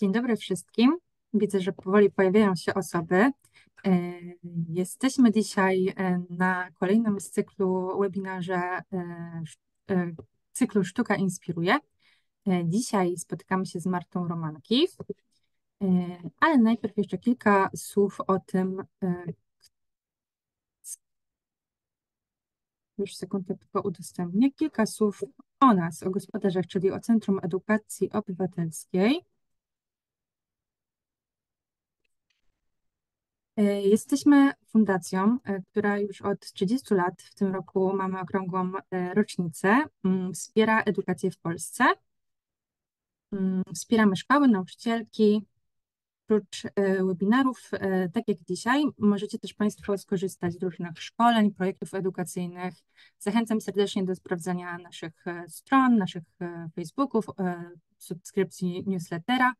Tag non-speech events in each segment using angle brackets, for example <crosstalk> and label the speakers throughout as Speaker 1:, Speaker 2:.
Speaker 1: Dzień dobry wszystkim. Widzę, że powoli pojawiają się osoby. E, jesteśmy dzisiaj e, na kolejnym z cyklu webinarze e, cyklu Sztuka Inspiruje. Dzisiaj spotykamy się z Martą Romankiw, ale najpierw jeszcze kilka słów o tym, już sekundę tylko udostępnię, kilka słów o nas, o gospodarzach, czyli o Centrum Edukacji Obywatelskiej. E, jesteśmy fundacją, e, która już od 30 lat, w tym roku mamy okrągłą e, rocznicę, mm, wspiera edukację w Polsce. Mm, wspieramy szkoły, nauczycielki. Oprócz webinarów, tak jak dzisiaj, możecie też Państwo skorzystać z różnych szkoleń, projektów edukacyjnych. Zachęcam serdecznie do sprawdzania naszych stron, naszych Facebooków, subskrypcji newslettera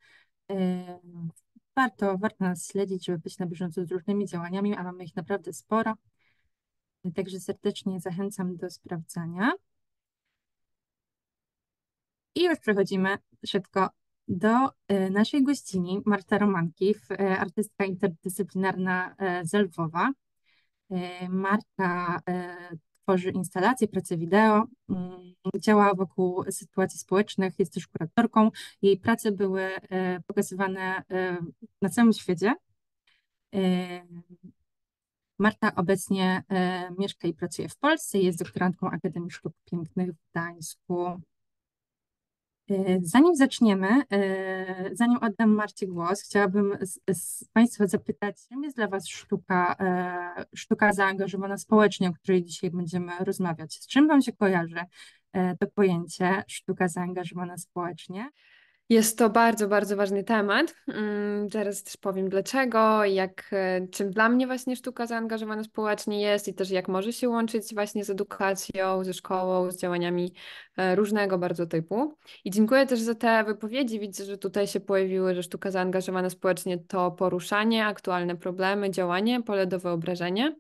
Speaker 1: warto, warto nas śledzić, żeby być na bieżąco z różnymi działaniami, a mamy ich naprawdę sporo. Także serdecznie zachęcam do sprawdzania. I już przechodzimy szybko do e, naszej gościni, Marta Romankiw, e, artystka interdyscyplinarna e, z Lwowa. Marta tworzy instalacje, prace wideo, mm, działa wokół sytuacji społecznych, jest też kuratorką. Jej prace były e, pokazywane e, na całym świecie. E, Marta obecnie mieszka i pracuje w Polsce, jest doktorantką Akademii Sztuk Pięknych w Gdańsku. E, zanim zaczniemy, e, zanim oddam Marcie głos, chciałabym z, z Państwa zapytać, czym jest dla Was sztuka, e, sztuka zaangażowana społecznie, o której dzisiaj będziemy rozmawiać? Z czym Wam się kojarzy to
Speaker 2: pojęcie sztuka zaangażowana społecznie? Jest to bardzo, bardzo ważny temat. Mm, zaraz też powiem dlaczego, jak, e, czym dla mnie właśnie sztuka zaangażowana społecznie jest i też jak może się łączyć właśnie z edukacją, ze szkołą, z działaniami e, różnego bardzo typu. I dziękuję też za te wypowiedzi. Widzę, że tutaj się pojawiły, że sztuka zaangażowana społecznie to poruszanie, aktualne problemy, działanie, pole do wyobrażenia.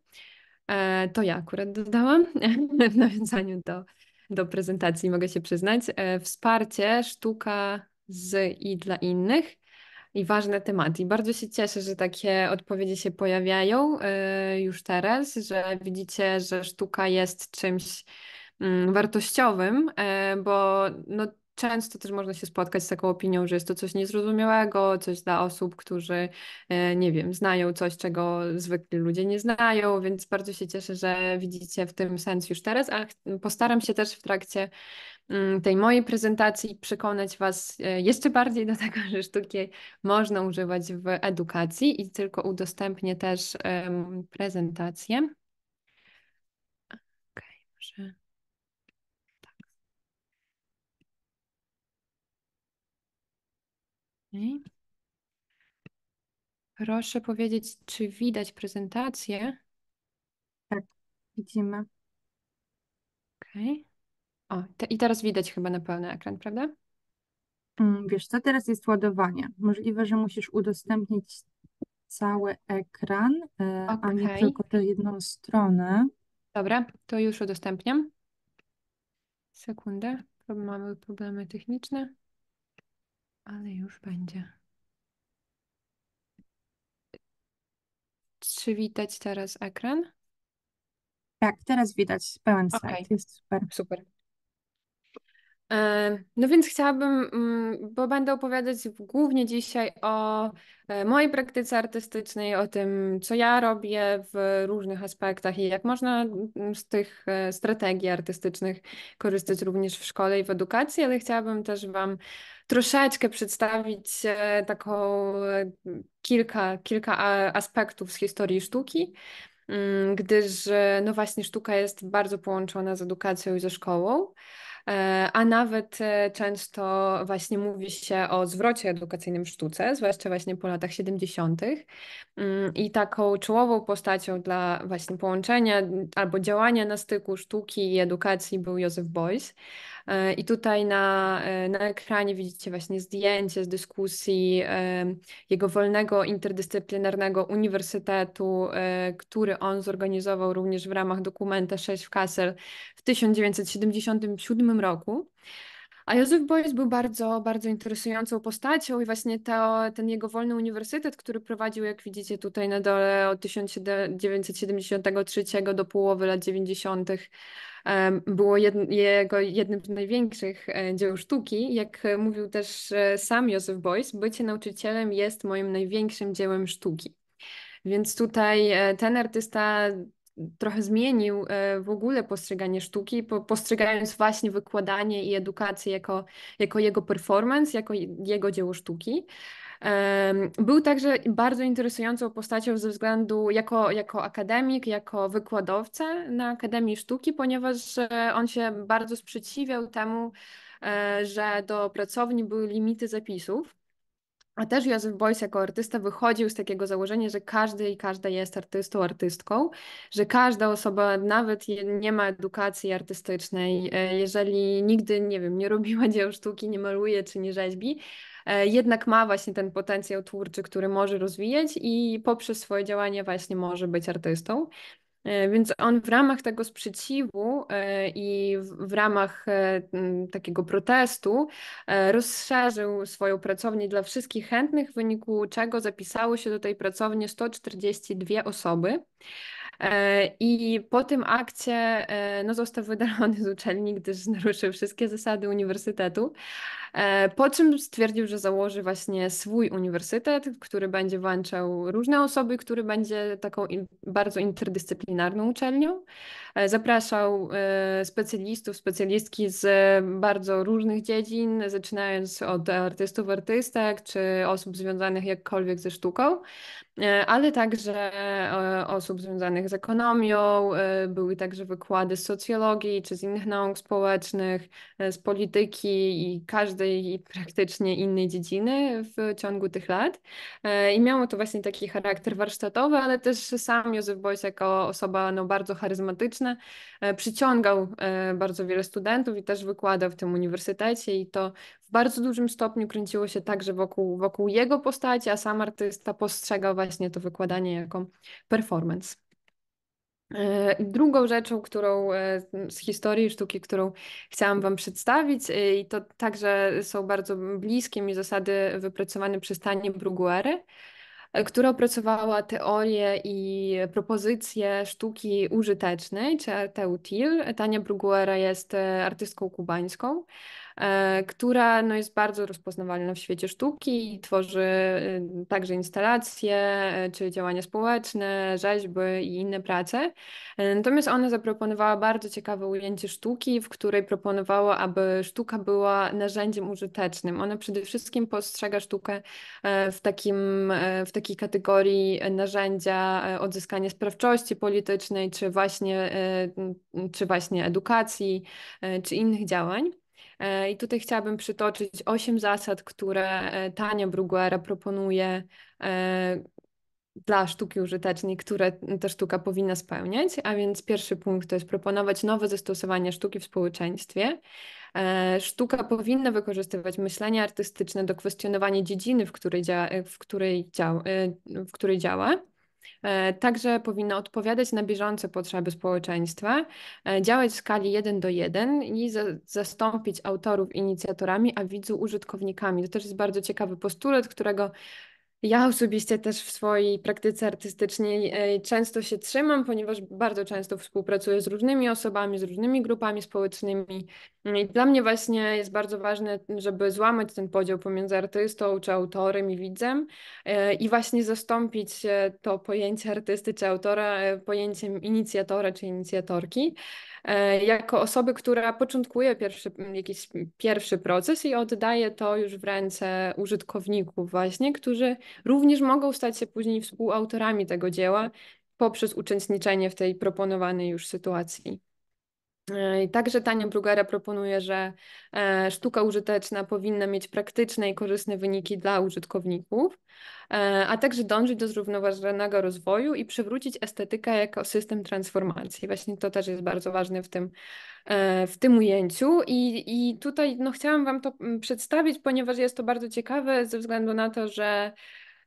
Speaker 2: E, to ja akurat dodałam <laughs> w nawiązaniu do, do prezentacji, mogę się przyznać. Wsparcie, sztuka z i dla innych i ważne tematy. I bardzo się cieszę, że takie odpowiedzi się pojawiają y, już teraz, że widzicie, że sztuka jest czymś mm, wartościowym, y, bo no, często też można się spotkać z taką opinią, że jest to coś niezrozumiałego, coś dla osób, którzy, y, nie wiem, znają coś, czego zwykli ludzie nie znają, więc bardzo się cieszę, że widzicie w tym sens już teraz, a postaram się też w trakcie Mm, tej mojej prezentacji przekonać Was e, jeszcze bardziej do tego, że sztuki można używać w edukacji i tylko udostępnię też um, prezentację. Okay, może... tak. okay. Proszę powiedzieć, czy widać prezentację? Tak, widzimy. Okej. Okay. O, te, i teraz widać chyba na pełny ekran, prawda? Mm, wiesz co, teraz jest ładowanie.
Speaker 1: Możliwe, że musisz udostępnić cały ekran, e, a nie tylko tę jedną stronę.
Speaker 2: Dobra, to już udostępniam. Sekundę. bo Mamy problemy techniczne, ale już będzie. Czy widać teraz ekran?
Speaker 1: Tak, teraz widać pełen Okej, slajd. Jest super. super.
Speaker 2: E, no więc chciałabym, mm, bo będę opowiadać głównie dzisiaj o e, mojej praktyce artystycznej, o tym, co ja robię w różnych aspektach i jak można mm, z tych e, strategii artystycznych korzystać również w szkole i w edukacji, ale chciałabym też Wam troszeczkę przedstawić taką kilka, kilka aspektów z historii sztuki mm, gdyż no właśnie sztuka jest bardzo połączona z edukacją i ze szkołą. E, a nawet e, często właśnie mówi się o zwrocie edukacyjnym w sztuce, zwłaszcza właśnie po latach 70. Mm, I taką czołową postacią dla właśnie połączenia albo działania na styku sztuki i edukacji był Józef Beuys. I tutaj na, e, na ekranie widzicie właśnie zdjęcie z dyskusji jego wolnego interdyscyplinarnego uniwersytetu, e, który on zorganizował również w ramach dokumenta 6 w Kassel w 1977 roku. A Józef Beuys był bardzo, bardzo interesującą postacią i właśnie to, ten jego wolny uniwersytet, który prowadził, jak widzicie tutaj na dole, od 1973 do połowy lat 90 było jedno, jego jednym z największych e, dzieł sztuki. Jak e, mówił też e, sam Józef Beuys, bycie nauczycielem jest moim największym dziełem sztuki. Więc tutaj ten artysta trochę zmienił w ogóle postrzeganie sztuki, postrzegając właśnie wykładanie i edukację jako, jako jego performance, jako jego dzieło sztuki. Był także bardzo interesującą postacią ze względu jako, jako akademik, jako wykładowca na Akademii Sztuki, ponieważ on się bardzo sprzeciwiał temu, e, że do pracowni były limity zapisów. A też Józef Beuys jako artysta wychodził z takiego założenia, że każdy i każda jest artystą, artystką, że każda osoba nawet nie ma edukacji artystycznej, e, jeżeli nigdy, nie wiem, nie robiła dzieł sztuki, nie maluje czy nie rzeźbi, E, jednak ma właśnie ten potencjał twórczy, który może rozwijać i poprzez swoje działanie właśnie może być artystą. E, więc on w ramach tego sprzeciwu e, i w ramach takiego protestu rozszerzył swoją pracownię dla wszystkich chętnych, w wyniku czego zapisało się do tej pracowni 142 osoby. I po tym akcie no, został wydalony z uczelni, gdyż <laughs> naruszył wszystkie zasady uniwersytetu. E, po czym stwierdził, że założy właśnie swój uniwersytet, który będzie włączał różne osoby, który będzie taką bardzo interdyscyplinarną uczelnią. E, zapraszał e, specjalistów, specjalistki z bardzo różnych dziedzin, zaczynając od artystów, artystek czy osób związanych jakkolwiek ze sztuką, ale także osób związanych z ekonomią. Były także wykłady z socjologii czy z innych nauk społecznych, z polityki i każdy każdej praktycznie innej dziedziny w ciągu tych lat. E, I miało to właśnie taki charakter warsztatowy, ale też sam Józef Boś jako osoba no, bardzo charyzmatyczna e, przyciągał e, bardzo wiele studentów i też wykładał w tym uniwersytecie i to w bardzo dużym stopniu kręciło się także wokół, wokół jego postaci, a sam artysta postrzegał właśnie to wykładanie jako performance. E, drugą rzeczą, którą e, z historii sztuki, którą chciałam Wam przedstawić, e, i to także są bardzo bliskie mi zasady wypracowane przez Tanię Bruguery, która opracowała teorię i propozycję sztuki użytecznej, czy arte util. Tania Bruguera jest artystką kubańską. E, która no, jest bardzo rozpoznawalna w świecie sztuki, i tworzy y, także instalacje, e, czy działania społeczne, rzeźby i inne prace. E, natomiast ona zaproponowała bardzo ciekawe ujęcie sztuki, w której proponowała, aby sztuka była narzędziem użytecznym. Ona przede wszystkim postrzega sztukę w, takim, w takiej kategorii narzędzia odzyskania sprawczości politycznej, czy właśnie, czy właśnie edukacji, czy innych działań. E, I tutaj chciałabym przytoczyć osiem zasad, które e, Tania Bruguera proponuje e, dla sztuki użytecznej, które ta sztuka powinna spełniać. A więc pierwszy punkt to jest proponować nowe zastosowanie sztuki w społeczeństwie. Sztuka powinna wykorzystywać myślenie artystyczne do kwestionowania dziedziny, w której, dzia w której, dzia w której działa E, także powinna odpowiadać na bieżące potrzeby społeczeństwa, e, działać w skali 1 do 1 i za zastąpić autorów inicjatorami, a widzu użytkownikami. To też jest bardzo ciekawy postulat, którego ja osobiście też w swojej praktyce artystycznej e, często się trzymam, ponieważ bardzo często współpracuję z różnymi osobami, z różnymi grupami społecznymi. No I dla mnie właśnie jest bardzo ważne, żeby złamać ten podział pomiędzy artystą czy autorem i widzem e, i właśnie zastąpić to pojęcie artysty czy autora e, pojęciem inicjatora czy inicjatorki. Jako osoby, która początkuje pierwszy, jakiś pierwszy proces i oddaje to już w ręce użytkowników właśnie, którzy również mogą stać się później współautorami tego dzieła poprzez uczestniczenie w tej proponowanej już sytuacji. E, także Tania Brugara proponuje, że e, sztuka użyteczna powinna mieć praktyczne i korzystne wyniki dla użytkowników, e, a także dążyć do zrównoważonego rozwoju i przywrócić estetykę jako system transformacji. Właśnie to też jest bardzo ważne w tym, w tym ujęciu. I, i tutaj no, chciałam Wam to przedstawić, ponieważ jest to bardzo ciekawe ze względu na to, że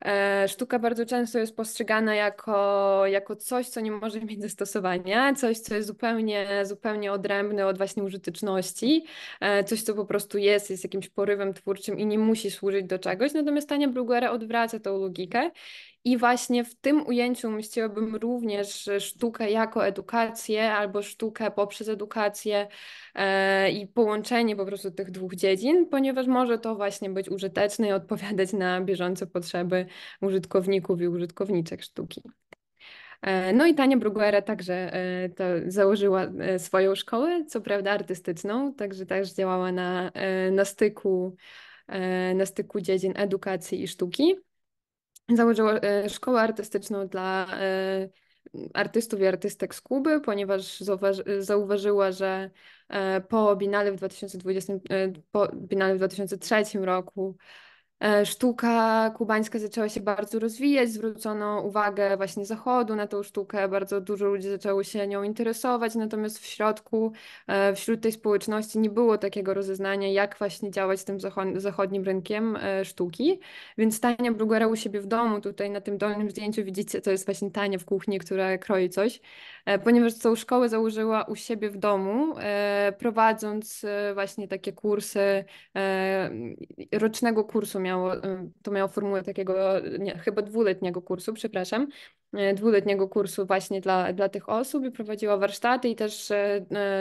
Speaker 2: E, sztuka bardzo często jest postrzegana jako, jako coś, co nie może mieć zastosowania, coś, co jest zupełnie, zupełnie odrębne od właśnie użyteczności, e, coś, co po prostu jest, jest jakimś porywem twórczym i nie musi służyć do czegoś. Natomiast Tania Bruguera odwraca tą logikę i właśnie w tym ujęciu umieściłabym również sztukę jako edukację albo sztukę poprzez edukację e, i połączenie po prostu tych dwóch dziedzin, ponieważ może to właśnie być użyteczne i odpowiadać na bieżące potrzeby użytkowników i użytkowniczek sztuki. E, no i Tania Bruguera także e, założyła e, swoją szkołę, co prawda artystyczną, także też działała na, na, styku, na styku dziedzin edukacji i sztuki założyła e, szkołę artystyczną dla e, artystów i artystek z Kuby, ponieważ zauważy, zauważyła, że e, po Binale w, 2020, po Biennale w 2003 roku E, sztuka kubańska zaczęła się bardzo rozwijać, zwrócono uwagę właśnie Zachodu na tą sztukę, bardzo dużo ludzi zaczęło się nią interesować, natomiast w środku, e, wśród tej społeczności nie było takiego rozeznania, jak właśnie działać z tym zachodnim rynkiem e, sztuki, więc Tania Brugera u siebie w domu, tutaj na tym dolnym zdjęciu widzicie, to jest właśnie Tania w kuchni, która kroi coś, E, ponieważ tą szkołę założyła u siebie w domu, e, prowadząc e, właśnie takie kursy, rocznego kursu miało, to miało formułę takiego nie, chyba dwuletniego kursu, przepraszam, dwuletniego kursu właśnie dla, dla tych osób i prowadziła warsztaty i też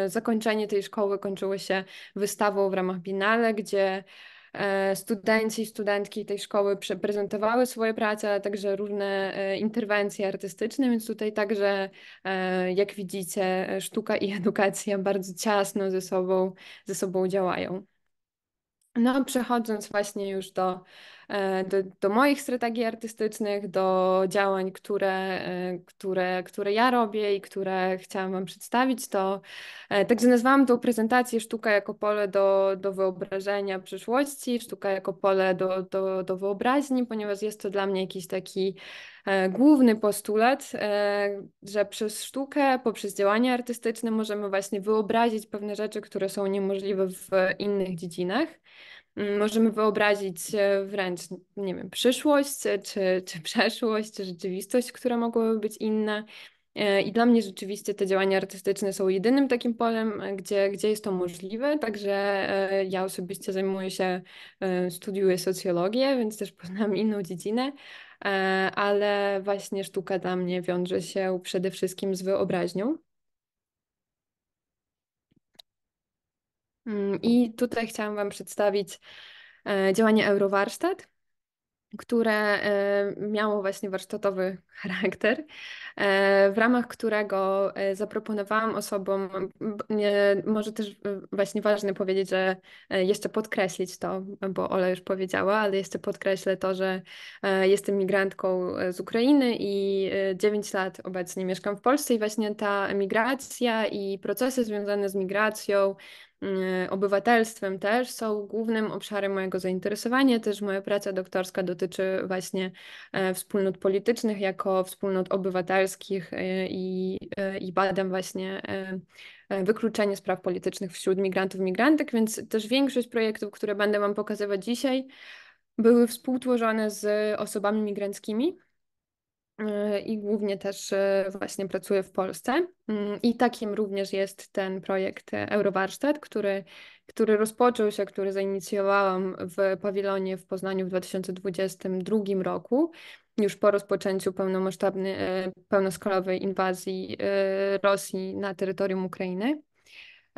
Speaker 2: zakończenie tej szkoły kończyło się wystawą w ramach Binale, gdzie E, studenci i studentki tej szkoły prezentowały swoje prace, a także różne e, interwencje artystyczne, więc tutaj także, e, jak widzicie, sztuka i edukacja bardzo ciasno ze sobą, ze sobą działają. No, przechodząc właśnie już do, e, do, do, moich strategii artystycznych, do działań, które, e, które, które ja robię i które chciałam Wam przedstawić, to e, także nazwałam tą prezentację sztuka jako pole do, do wyobrażenia przyszłości, sztuka jako pole do, do, do wyobraźni, ponieważ jest to dla mnie jakiś taki E, główny postulat, e, że przez sztukę, poprzez działania artystyczne możemy właśnie wyobrazić pewne rzeczy, które są niemożliwe w innych dziedzinach. Mm, możemy wyobrazić e, wręcz, nie wiem, przyszłość czy, czy <laughs> przeszłość, czy rzeczywistość, które mogłyby być inne. I dla mnie rzeczywiście te działania artystyczne są jedynym takim polem, gdzie, gdzie jest to możliwe. Także ja osobiście zajmuję się, studiuję socjologię, więc też poznam inną dziedzinę, E, ale właśnie sztuka dla mnie wiąże się przede wszystkim z wyobraźnią. Mm, I tutaj chciałam Wam przedstawić e, działanie Eurowarsztat, które e, miało właśnie warsztatowy <laughs> charakter, e, w ramach którego e, zaproponowałam osobom, może też właśnie ważne powiedzieć, że jeszcze podkreślić to, bo Ola już powiedziała, ale jeszcze podkreślę to, że jestem migrantką z Ukrainy i 9 lat obecnie mieszkam w Polsce i właśnie ta migracja i procesy związane z migracją, Y, obywatelstwem też są głównym obszarem mojego zainteresowania. Też moja praca doktorska dotyczy właśnie e, wspólnot politycznych jako wspólnot obywatelskich e, i, e, i badam właśnie wykluczenie spraw politycznych wśród migrantów, migrantek, więc też większość projektów, które będę Wam pokazywać dzisiaj, były współtworzone z osobami migranckimi Y, i głównie też y, właśnie pracuję w Polsce. Mm, I takim również jest ten projekt Eurowarsztat, który, który rozpoczął się, który zainicjowałam w pawilonie w Poznaniu w 2022 roku, już po rozpoczęciu pełnomasztabnej, y, pełnoskalowej inwazji Rosji na terytorium Ukrainy.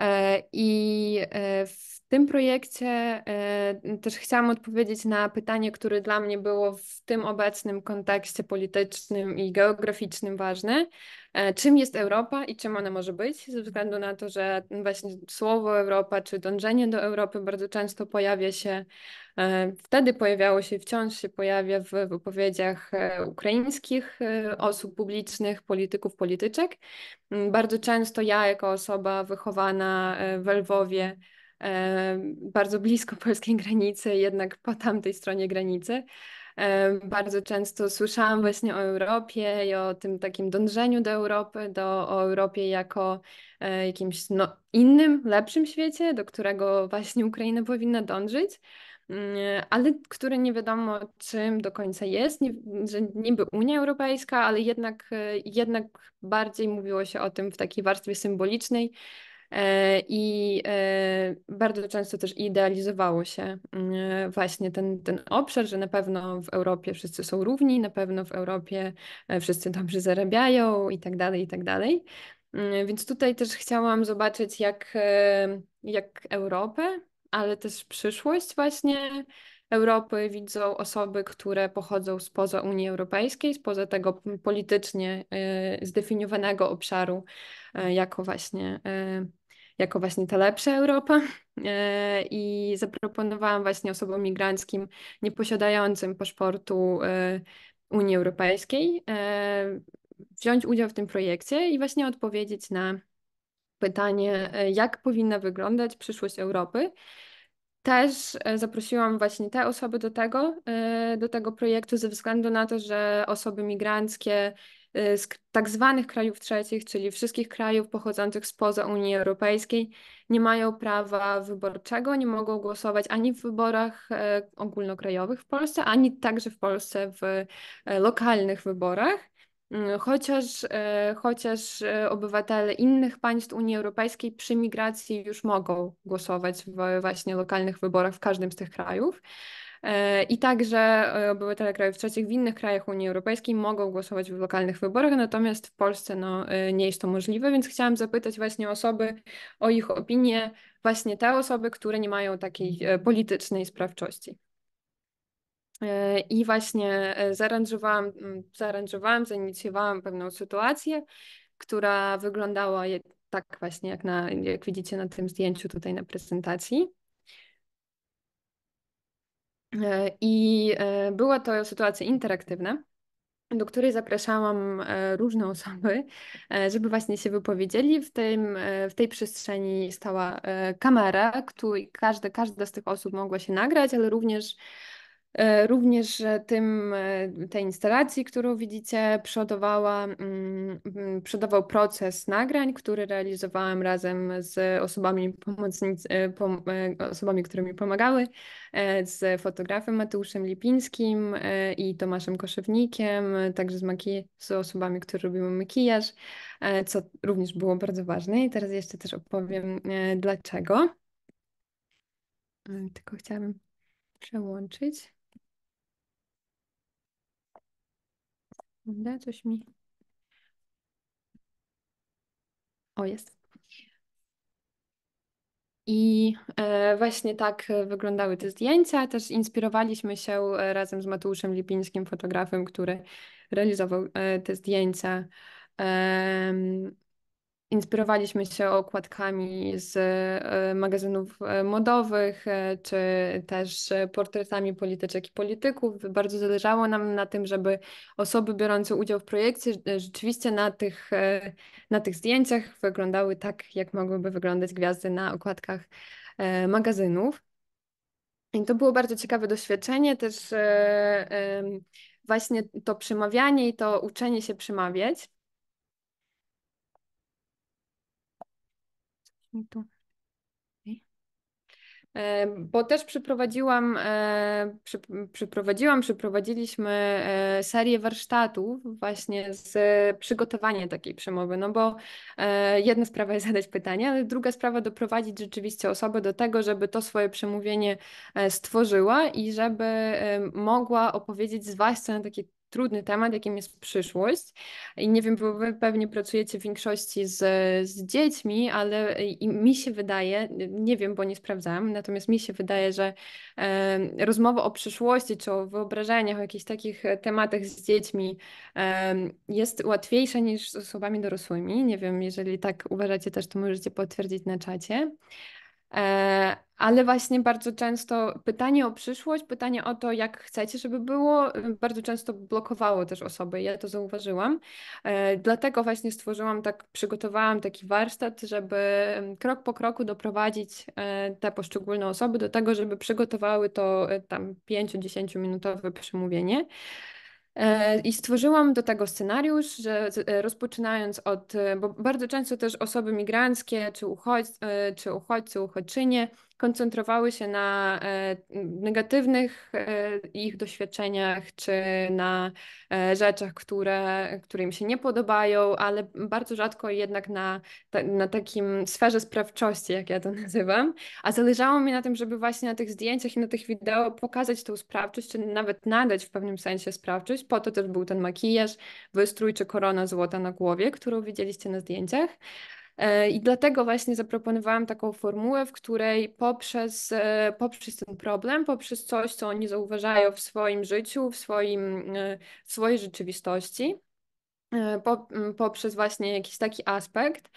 Speaker 2: E, I e, w tym projekcie e, też chciałam odpowiedzieć na pytanie, które dla mnie było w tym obecnym kontekście politycznym i geograficznym ważne. E, czym jest Europa i czym ona może być? Ze względu na to, że właśnie słowo Europa czy dążenie do Europy bardzo często pojawia się, e, wtedy pojawiało się, wciąż się pojawia w, wypowiedziach ukraińskich osób publicznych, polityków, polityczek. Mm, bardzo często ja, jako osoba wychowana w Lwowie, bardzo blisko <laughs> polskiej granicy, jednak po tamtej stronie granicy. Bardzo często słyszałam właśnie o Europie i o tym takim dążeniu do Europy, do, o Europie jako e, jakimś no, innym, lepszym świecie, do którego właśnie Ukraina powinna dążyć, mm, ale który nie wiadomo czym do końca jest, nie, że niby Unia Europejska, ale jednak, e, jednak bardziej mówiło się o tym w takiej warstwie symbolicznej, E, I e, bardzo często też idealizowało się mm, e, właśnie ten, ten obszar, że na pewno w Europie wszyscy są równi, na pewno w Europie wszyscy dobrze zarabiają i tak dalej, i tak dalej. Mm, więc tutaj też chciałam zobaczyć, jak, jak Europę, ale też przyszłość właśnie Europy widzą osoby, które pochodzą spoza Unii Europejskiej, spoza tego politycznie zdefiniowanego obszaru, jako właśnie jako właśnie ta lepsza Europa e, i zaproponowałam właśnie osobom migranckim nieposiadającym paszportu e, Unii Europejskiej e, wziąć udział w tym projekcie i właśnie odpowiedzieć na pytanie, jak powinna wyglądać przyszłość Europy. Też zaprosiłam właśnie te osoby do tego, do tego projektu ze względu na to, że osoby migranckie Y, z tak zwanych krajów trzecich, czyli wszystkich krajów pochodzących spoza Unii Europejskiej, nie mają prawa wyborczego, nie mogą głosować ani w wyborach e, ogólnokrajowych w Polsce, ani także w Polsce w e, lokalnych wyborach. Mm, chociaż, e, chociaż obywatele innych państw Unii Europejskiej przy migracji już mogą głosować w właśnie lokalnych wyborach w każdym z tych krajów. E, I także e, obywatele krajów trzecich w innych krajach Unii Europejskiej mogą głosować w lokalnych wyborach, natomiast w Polsce no, e, nie jest to możliwe, więc chciałam zapytać właśnie osoby o ich opinię, właśnie te osoby, które nie mają takiej politycznej sprawczości. I właśnie zaaranżowałam, mm, zaaranżowałam, zainicjowałam pewną sytuację, która wyglądała tak właśnie, jak, na, jak widzicie na tym zdjęciu tutaj na prezentacji. E, I e, była to sytuacja interaktywna, do której zapraszałam e, różne osoby, żeby właśnie się wypowiedzieli. W, tym, w tej przestrzeni stała kamera, której każda, każda z tych osób mogła się nagrać, ale również E, również tym, e, tej instalacji, którą widzicie, przodowała, mm, mm, przodował proces nagrań, który realizowałam razem z osobami, pomocnic, e, pom, osobami, które mi pomagały, z fotografem Mateuszem Lipińskim i Tomaszem Koszewnikiem, także z, maki z osobami, które robiły makijaż, co również było bardzo ważne i teraz jeszcze też opowiem dlaczego. Tylko chciałabym przełączyć. Da coś mi. O, jest. I e, właśnie tak e, wyglądały te zdjęcia. Też inspirowaliśmy się e, razem z Mateuszem Lipińskim, fotografem, który realizował te zdjęcia. Inspirowaliśmy się okładkami z e, magazynów e, modowych, e, czy też portretami polityczek i polityków. Bardzo zależało nam na tym, żeby osoby biorące udział w projekcie rzeczywiście na tych, na tych zdjęciach wyglądały tak, jak mogłyby wyglądać gwiazdy na okładkach magazynów. I to było bardzo ciekawe doświadczenie, też właśnie to przemawianie i to uczenie się przemawiać. mi tu. E, bo też przyprowadziłam, e, przy, przyprowadziłam, e, serię warsztatów właśnie z przygotowania takiej przemowy, no bo jedna sprawa jest <laughs> zadać pytanie, ale druga sprawa doprowadzić rzeczywiście osobę do tego, żeby to swoje przemówienie stworzyła i żeby mogła opowiedzieć z właśnie na takie trudny temat, jakim jest przyszłość. I nie wiem, bo wy pewnie pracujecie w większości z, z dziećmi, ale mi się wydaje, nie wiem, bo nie sprawdzam, natomiast mi się wydaje, że e, rozmowa o przyszłości czy o wyobrażeniach, o jakichś takich tematach z dziećmi e, jest łatwiejsza niż z osobami dorosłymi. Nie wiem, jeżeli tak uważacie też, to możecie potwierdzić na czacie. E, ale właśnie bardzo często pytanie o przyszłość, pytanie o to, jak chcecie, żeby było, bardzo często blokowało też osoby. Ja to zauważyłam. E, dlatego właśnie stworzyłam tak, przygotowałam taki warsztat, żeby mm, krok po kroku doprowadzić e, te poszczególne osoby do tego, żeby przygotowały to tam 5-10 minutowe przemówienie. E, I stworzyłam do tego scenariusz, że e, rozpoczynając od, e, bo bardzo często też osoby migranckie czy, uchodź, czy uchodźcy, uchodźczynie koncentrowały się na e, negatywnych e, ich doświadczeniach czy na e, rzeczach, które, które im się nie podobają, ale bardzo rzadko jednak na, na takim sferze sprawczości, jak ja to <laughs> nazywam. A zależało mi na tym, żeby właśnie na tych zdjęciach i na tych wideo pokazać tą sprawczość, czy nawet nadać w pewnym sensie sprawczość. Po to też był ten makijaż, wystrój czy korona złota na głowie, którą widzieliście na zdjęciach. E, I dlatego właśnie zaproponowałam taką formułę, w której poprzez, e, poprzez ten problem, poprzez coś, co oni zauważają w swoim życiu, w, swoim, e, w swojej rzeczywistości, poprzez właśnie jakiś taki aspekt,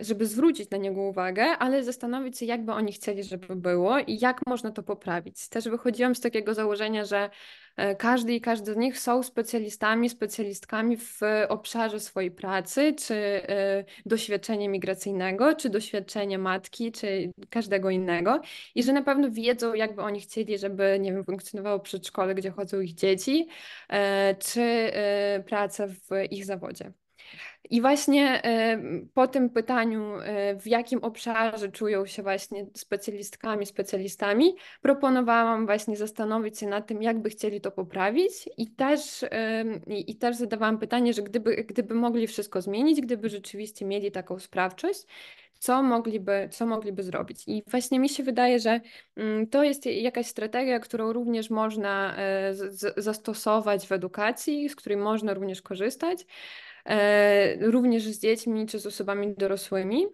Speaker 2: żeby zwrócić na niego uwagę, ale zastanowić się, jakby oni chcieli, żeby było i jak można to poprawić. Też wychodziłam z takiego założenia, że E, każdy i każdy z nich są specjalistami, specjalistkami w e, obszarze swojej pracy, czy e, doświadczenia migracyjnego, czy doświadczenia matki, czy każdego innego. I że na pewno wiedzą, jakby oni chcieli, żeby, nie wiem, funkcjonowało przedszkole, gdzie chodzą ich dzieci, czy praca w ich zawodzie. I właśnie po tym pytaniu, w jakim obszarze czują się właśnie specjalistkami, specjalistami, proponowałam właśnie zastanowić się nad tym, jakby chcieli to poprawić i też, i też zadawałam pytanie, że gdyby, gdyby mogli wszystko zmienić, gdyby rzeczywiście mieli taką sprawczość, co mogliby, co mogliby zrobić. I właśnie mi się wydaje, że mm, to jest jakaś strategia, którą również można e, zastosować w edukacji, z której można również korzystać, E, również z dziećmi czy z osobami dorosłymi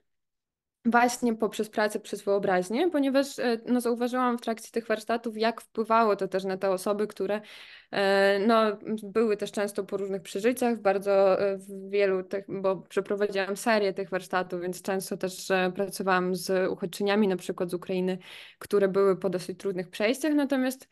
Speaker 2: właśnie poprzez pracę przez wyobraźnię, ponieważ e, no, zauważyłam w trakcie tych warsztatów, jak wpływało to też na te osoby, które e, no, były też często po różnych przeżyciach, bardzo wielu tych, bo przeprowadziłam serię tych warsztatów, więc często też pracowałam z uchodźczyniami na przykład z Ukrainy, które były po dosyć trudnych przejściach, natomiast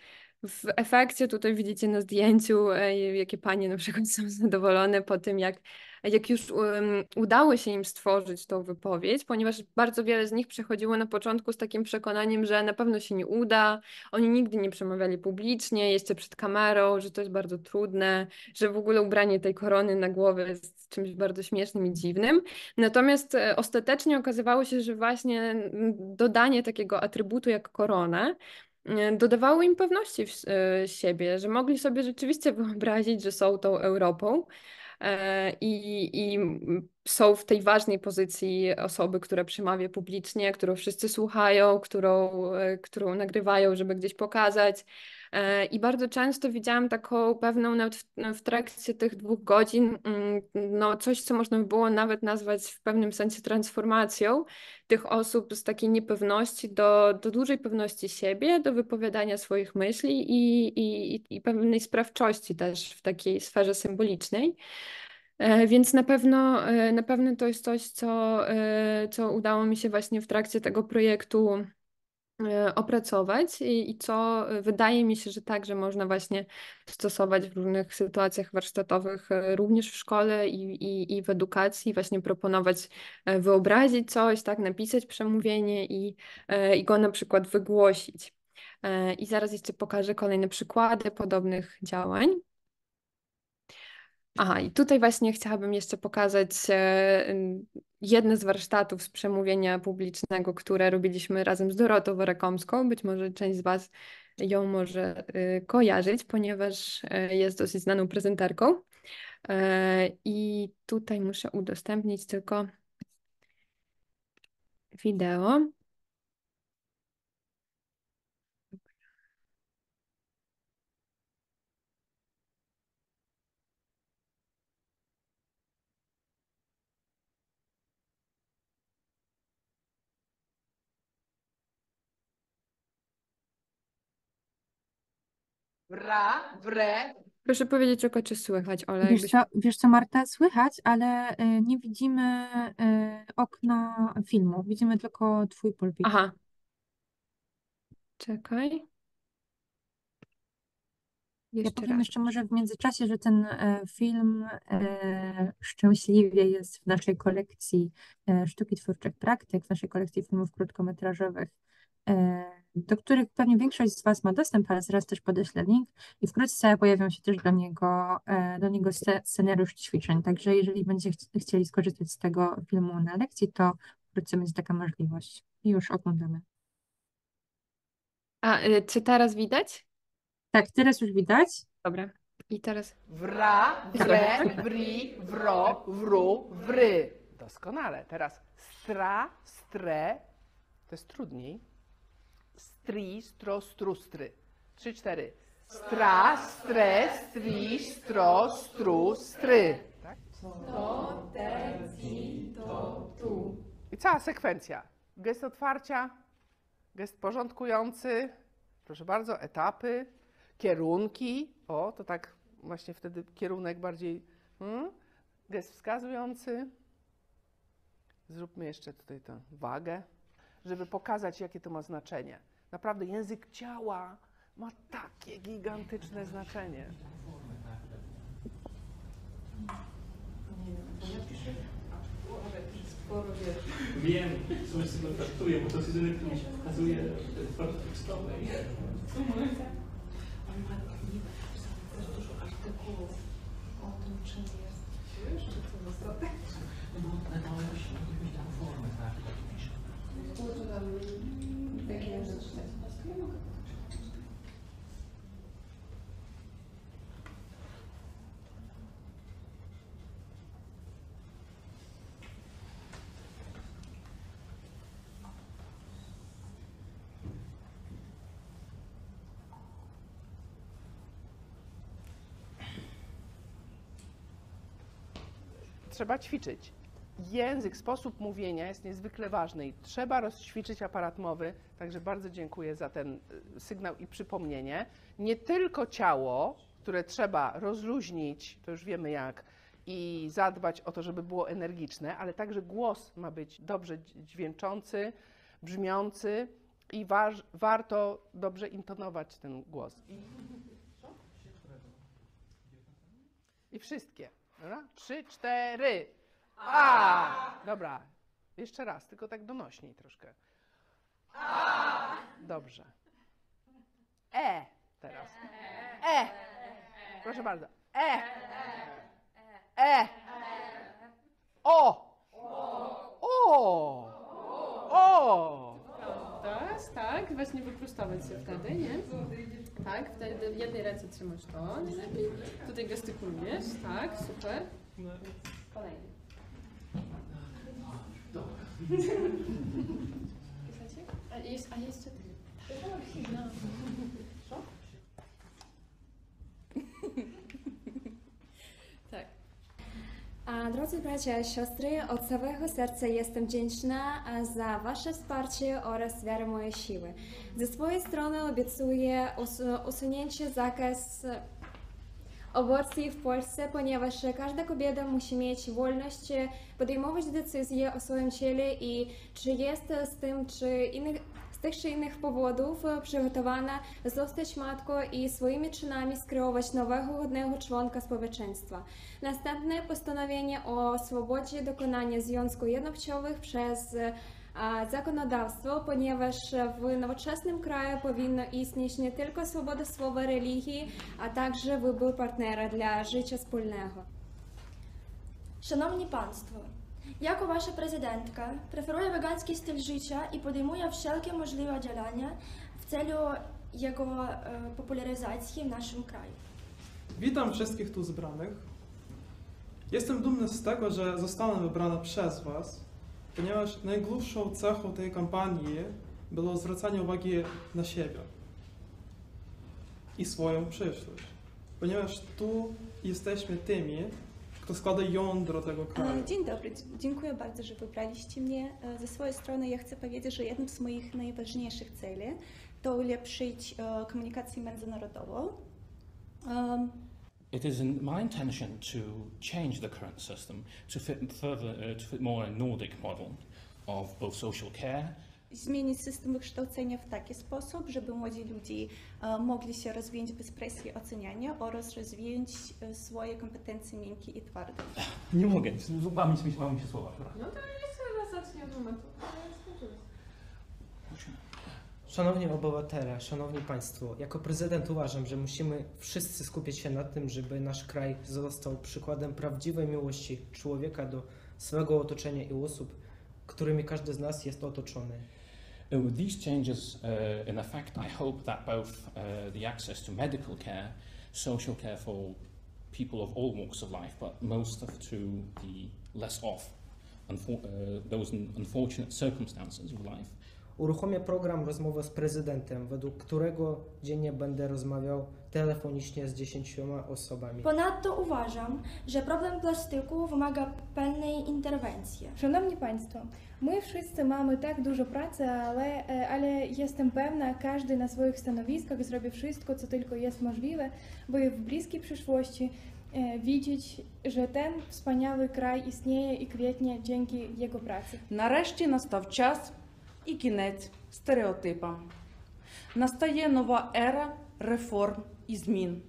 Speaker 2: w efekcie tutaj widzicie na zdjęciu, e, jakie panie na przykład są zadowolone po tym, jak, jak już um, udało się im stworzyć tą wypowiedź, ponieważ bardzo wiele z nich przechodziło na początku z takim przekonaniem, że na pewno się nie uda, oni nigdy nie przemawiali publicznie, jeszcze przed kamerą, że to jest bardzo trudne, że w ogóle ubranie tej korony na głowę jest czymś bardzo śmiesznym i dziwnym. Natomiast e, ostatecznie okazywało się, że właśnie dodanie takiego atrybutu jak korona E, dodawało im pewności w e, siebie, że mogli sobie rzeczywiście <laughs> wyobrazić, że są tą Europą. E, I, I, są w tej ważnej pozycji osoby, która przemawia publicznie, którą wszyscy słuchają, którą, którą nagrywają, żeby gdzieś pokazać. E, I bardzo często widziałam taką pewną nawet w, no, w trakcie tych dwóch godzin, mm, no coś, co można by było nawet nazwać w pewnym sensie transformacją tych osób z takiej niepewności do, do dużej pewności siebie, do wypowiadania swoich myśli i, i, i pewnej sprawczości też w takiej sferze symbolicznej. E, więc na pewno, e, na pewno to jest coś, co, co udało mi się właśnie w trakcie tego projektu E, opracować i, i, co e, wydaje mi się, że także można właśnie stosować w różnych sytuacjach warsztatowych, e, również w szkole i, i, i w edukacji, właśnie proponować, wyobrazić coś, tak, napisać przemówienie i, i go na przykład wygłosić. I zaraz jeszcze pokażę kolejne przykłady podobnych działań. Aha, i tutaj właśnie chciałabym jeszcze pokazać e, jedne z warsztatów z przemówienia publicznego, które robiliśmy razem z Dorotą Worekomską. Być może część z Was ją może e, kojarzyć, ponieważ e, jest dosyć znaną prezenterką. I tutaj muszę udostępnić tylko wideo.
Speaker 3: ra, wre.
Speaker 2: Proszę powiedzieć, o kocie słychać, ole? Wiesz, jakbyś... co,
Speaker 1: wiesz co, Marta, słychać, ale y, nie widzimy y, okna filmu. Widzimy tylko twój pulpit. Aha. Czekaj. Jeszcze ja powiem raz. jeszcze może w międzyczasie, że ten e, film e, szczęśliwie jest w naszej kolekcji e, sztuki twórczych praktyk, w naszej kolekcji filmów krótkometrażowych Y, do których pewnie większość z Was ma dostęp, ale zaraz też podeślę link i wkrótce pojawią się też do niego, y, do niego scenariusz ćwiczeń, także jeżeli będziecie chcieli skorzystać z tego filmu na lekcji, to wkrótce będzie taka możliwość. I już oglądamy.
Speaker 2: A y, czy teraz widać? Tak, teraz już widać. Dobra. I teraz.
Speaker 3: Wra, wre, wri, wro, wru, wry. Doskonale. Teraz stra, stre. To jest trudniej stri, stro, stru, stry. Trzy, cztery. Stra, stre, stri, stro, stru, stry.
Speaker 4: Tak? To, te, ci, to, tu.
Speaker 3: I cała sekwencja. Gest otwarcia, gest porządkujący, proszę bardzo, etapy, kierunki. O, to tak właśnie wtedy kierunek bardziej. Hmm? Gest wskazujący. Zróbmy jeszcze tutaj tę wagę, żeby pokazać, jakie to ma znaczenie. Naprawdę język ciała ma takie gigantyczne znaczenie. Wiem, co my się kontaktuję, bo to jest jedyny, który mi się pokazuje w formie tekstowej. On ma też dużo artykułów o tym, czym jest. czy to zostało? trzeba ćwiczyć. Język, sposób mówienia jest niezwykle ważny i trzeba rozćwiczyć aparat mowy, także bardzo dziękuję za ten y, sygnał i przypomnienie. Nie tylko ciało, które trzeba rozluźnić, to już wiemy jak, i zadbać o to, żeby było energiczne, ale także głos ma być dobrze dźwięczący, brzmiący i warto dobrze intonować ten głos. I wszystkie. Dobra? Trzy, cztery. A! Dobra. Jeszcze raz, tylko tak donośniej troszkę. A! Dobrze. E teraz. E. Proszę bardzo. E. E. e. O. O. O. o tak,
Speaker 2: właśnie wyprostować się wtedy, nie? Tak, wtedy w jednej ręce trzymasz to, najlepiej. Tutaj gestykulujesz, tak, super. Kolejny. Dobra.
Speaker 5: A jeszcze ty. No.
Speaker 4: drodzy bracia i siostry, od całego serca jestem wdzięczna za Wasze wsparcie oraz wiarę mojej siły. Ze swojej strony obiecuję usunięcie zakaz aborcji w Polsce, ponieważ każda kobieta musi mieć wolność podejmować decyzje o swoim ciele i czy jest z tym, czy innych З тих чи інших поводів przygotowana zostać matką i swoimi czynami skreować nowego godnego członka społeczeństwa. Następne postanowienie o swobodzie dokonania związku jednopłciowych przez законодавство, ponieważ w nowoczesnym kraju powinno istnieć nie tylko swoboda słowa, religii, a także wybór partnera dla życia wspólnego. Szanowni Państwo, Jako wasza prezydentka preferuje wegański styl życia i podejmuje wszelkie możliwe działania w celu jego e, popularyzacji w naszym kraju.
Speaker 3: Witam wszystkich tu zbranych. Jestem dumny z tego, że zostałem wybrana przez Was, ponieważ najgłówszą cechą tej kampanii było zwracanie uwagi na siebie i swoją przyszłość, ponieważ tu jesteśmy tymi, to składa jądro tego e, kraju. Dzień
Speaker 4: dobry, dziękuję bardzo, że wybraliście mnie. E, ze swojej strony ja chcę powiedzieć, że jednym z moich najważniejszych celi to ulepszyć e, komunikację międzynarodową. Um,
Speaker 3: it is my intention to change the current system to fit further, uh, to fit more a Nordic model of both social care
Speaker 4: zmienić system wykształcenia w taki sposób, żeby młodzi ludzie e, mogli się rozwijać bez presji oceniania oraz rozwijać e, swoje kompetencje miękkie i twarde.
Speaker 3: Nie mogę, łamić mi, się słowa.
Speaker 4: No to jest zacznie od momentu.
Speaker 3: Szanowni obywatele, szanowni państwo, jako prezydent uważam, że musimy wszyscy skupić się na tym, żeby nasz kraj został przykładem prawdziwej miłości człowieka do swego otoczenia i osób, którymi każdy z nas jest otoczony. with these changes uh, in effect, I hope that both uh, the access to medical care, social care for people of all walks of life, but most of to the less off, uh, those unfortunate circumstances of life, Uruchomię program rozmowy z prezydentem, według którego dziennie będę rozmawiał telefonicznie z 10 osobami.
Speaker 4: Ponadto uważam, że problem plastiku wymaga pełnej interwencji. Szanowni Państwo, my wszyscy mamy tak dużo pracy, ale, e, ale jestem pewna, każdy na swoich stanowiskach zrobi wszystko, co tylko jest możliwe, by w bliskiej przyszłości e, widzieć, że ten wspaniały kraj istnieje i kwietnie dzięki jego pracy.
Speaker 3: Nareszcie nastał czas, і кінець стереотипам. Настає нова ера реформ і змін.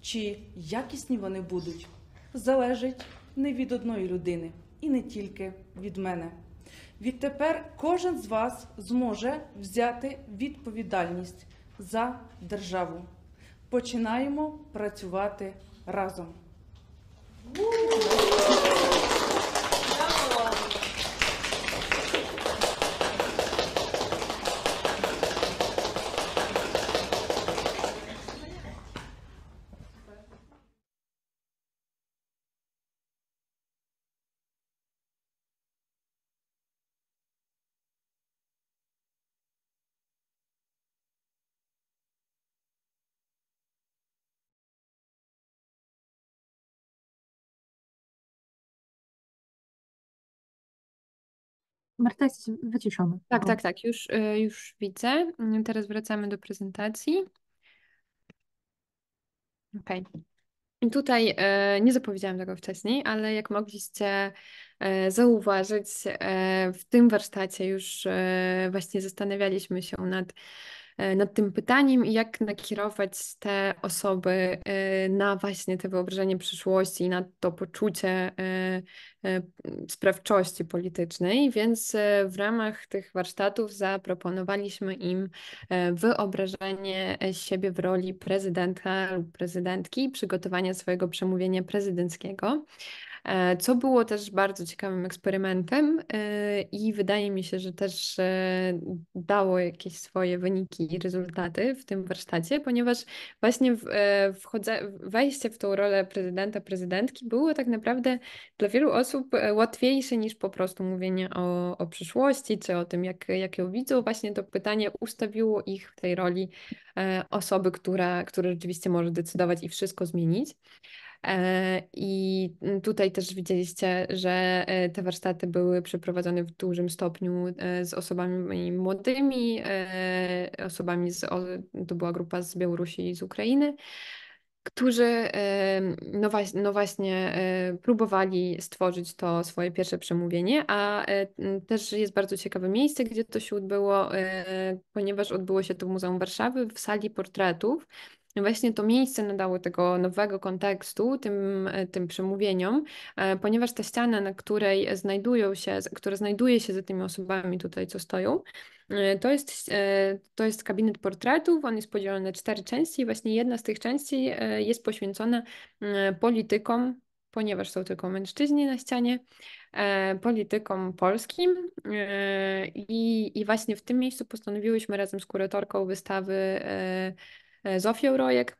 Speaker 3: Чи якісні вони будуть, залежить не від одної людини і не тільки від мене. Відтепер кожен з вас зможе взяти відповідальність за державу. Починаємо працювати разом.
Speaker 1: Marta, jesteś wyciszona.
Speaker 2: Tak, tak, tak, już, y, już widzę. Mm, teraz wracamy do prezentacji. Okej. Okay. I tutaj y, nie zapowiedziałam tego wcześniej, ale jak mogliście y, zauważyć, w tym warsztacie już właśnie zastanawialiśmy się nad E, nad tym pytaniem i jak nakierować te osoby e, na właśnie te wyobrażenie przyszłości i na to poczucie e, sprawczości politycznej, więc w ramach tych warsztatów zaproponowaliśmy im wyobrażenie siebie w roli prezydenta lub prezydentki i przygotowanie swojego przemówienia prezydenckiego. E, co było też bardzo ciekawym eksperymentem e, i wydaje mi się, że też e, dało jakieś swoje wyniki i rezultaty w tym warsztacie, ponieważ właśnie wejście w tą rolę prezydenta, prezydentki było tak naprawdę dla wielu osób łatwiejsze niż po prostu mówienie o, o przyszłości czy o tym, jak, jak ją widzą. Właśnie to pytanie ustawiło ich w tej roli osoby, która, która rzeczywiście może decydować i wszystko zmienić. E, I mm, tutaj też widzieliście, że e, te warsztaty były przeprowadzone w dużym stopniu e, z osobami młodymi, osobami z, to była grupa z Białorusi i z Ukrainy którzy no, no, właśnie próbowali stworzyć to swoje pierwsze przemówienie, a też jest bardzo ciekawe miejsce, gdzie to się odbyło, ponieważ odbyło się to w Muzeum Warszawy w sali portretów właśnie to miejsce nadało tego nowego kontekstu tym, e, tym przemówieniom, e, ponieważ ta ściana, na której znajdują się, która znajduje się za tymi osobami tutaj, co stoją, e, to jest, to jest kabinet portretów, on jest podzielony na cztery części i właśnie jedna z tych części jest poświęcona politykom, ponieważ są tylko mężczyźni na ścianie, politykom polskim i, i właśnie w tym miejscu postanowiłyśmy razem z kuratorką wystawy E, Zofią Rojek,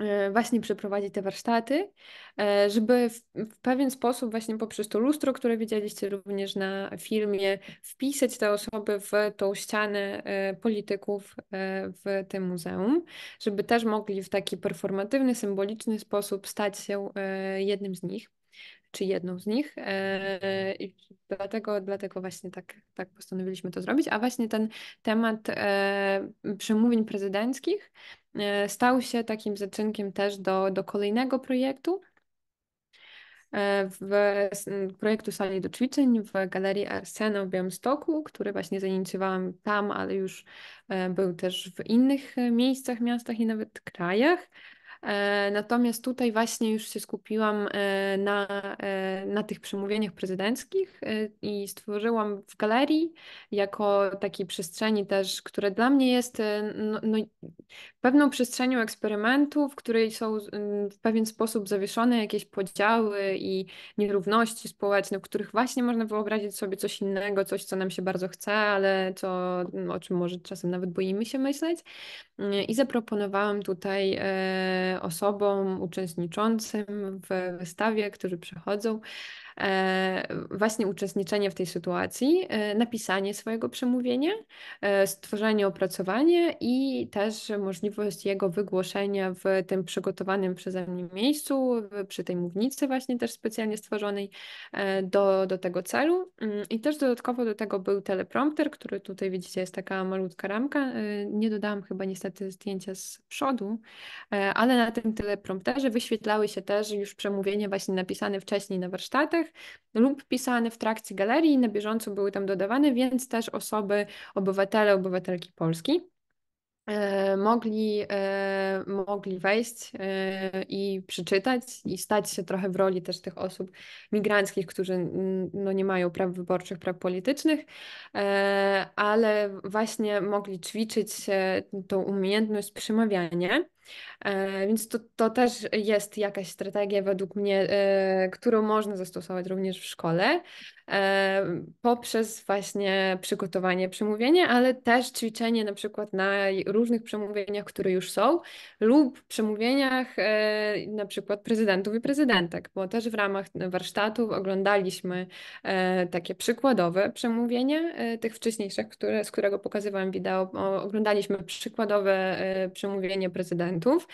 Speaker 2: e, właśnie przeprowadzi te warsztaty, e, żeby w, w, pewien sposób właśnie poprzez to lustro, które widzieliście również na filmie, wpisać te osoby w tą ścianę polityków w tym muzeum, żeby też mogli w taki performatywny, symboliczny sposób stać się jednym z nich czy jedną z nich. E, I dlatego, dlatego właśnie tak, tak postanowiliśmy to zrobić. A właśnie ten temat e, przemówień prezydenckich e, stał się takim zaczynkiem też do, do kolejnego projektu, w projektu Sali do ćwiczeń w Galerii Arsena w Białymstoku, który właśnie zainicjowałam tam, ale już był też w innych miejscach, miastach i nawet krajach. E, natomiast tutaj właśnie już się skupiłam e, na, e, na tych przemówieniach prezydenckich i stworzyłam w galerii jako takiej przestrzeni też, które dla mnie jest no, no, pewną przestrzenią eksperymentu, w której są w pewien sposób zawieszone jakieś podziały i nierówności społeczne, w których właśnie można wyobrazić sobie coś innego, coś, co nam się bardzo chce, ale co, o czym może czasem nawet boimy się myśleć. I zaproponowałam tutaj osobom uczestniczącym w wystawie, którzy przychodzą, E, właśnie uczestniczenie w tej sytuacji, e, napisanie swojego przemówienia, e, stworzenie opracowania i też możliwość jego wygłoszenia w tym przygotowanym przeze mnie miejscu, przy tej mównicy właśnie też specjalnie stworzonej do, do tego celu. Mm, I też dodatkowo do tego był teleprompter, który tutaj widzicie jest taka malutka ramka. Nie dodałam chyba niestety zdjęcia z przodu, ale na tym teleprompterze wyświetlały się też już przemówienia właśnie napisane wcześniej na warsztatach lub pisane w trakcie galerii, na bieżąco były tam dodawane, więc też osoby, obywatele, obywatelki Polski e, mogli, e, mogli wejść e, i przeczytać i stać się trochę w roli też tych osób migranckich, którzy no, nie mają praw wyborczych, praw politycznych, ale właśnie mogli ćwiczyć tą umiejętność przemawiania. E, więc to, to też jest jakaś strategia według mnie, e, którą można zastosować również w szkole poprzez właśnie przygotowanie przemówienia, ale też ćwiczenie na przykład na różnych przemówieniach, które już są, lub przemówieniach e, na przykład prezydentów i prezydentek, bo też w ramach warsztatów oglądaliśmy e, takie przykładowe przemówienia e, tych wcześniejszych, które, z którego pokazywałam wideo, oglądaliśmy przykładowe przemówienie prezydentów,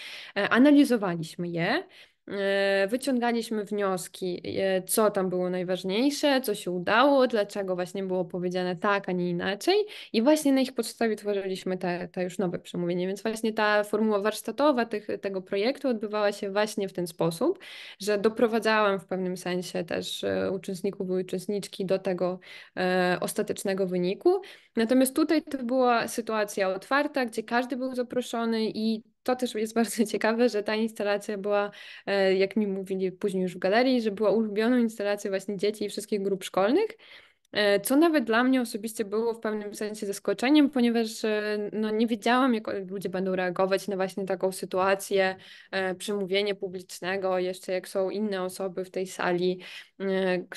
Speaker 2: analizowaliśmy je, E, wyciągaliśmy wnioski, e, co tam było najważniejsze, co się udało, dlaczego właśnie było powiedziane tak, a nie inaczej. I właśnie na ich podstawie tworzyliśmy te, te już nowe przemówienie. Więc właśnie ta formuła warsztatowa tych, tego projektu odbywała się właśnie w ten sposób, że doprowadzałam w pewnym sensie też e, uczestników i uczestniczki do tego e, ostatecznego wyniku. Natomiast tutaj to była sytuacja otwarta, gdzie każdy był zaproszony i to też jest <laughs> bardzo ciekawe, że ta instalacja była, e, jak mi mówili później już w galerii, że była ulubioną instalacją właśnie dzieci i wszystkich grup szkolnych. E, co nawet dla mnie osobiście było w pewnym sensie zaskoczeniem, ponieważ e, no, nie wiedziałam, jak ludzie będą reagować na właśnie taką sytuację przemówienie publicznego, jeszcze jak są inne osoby w tej sali.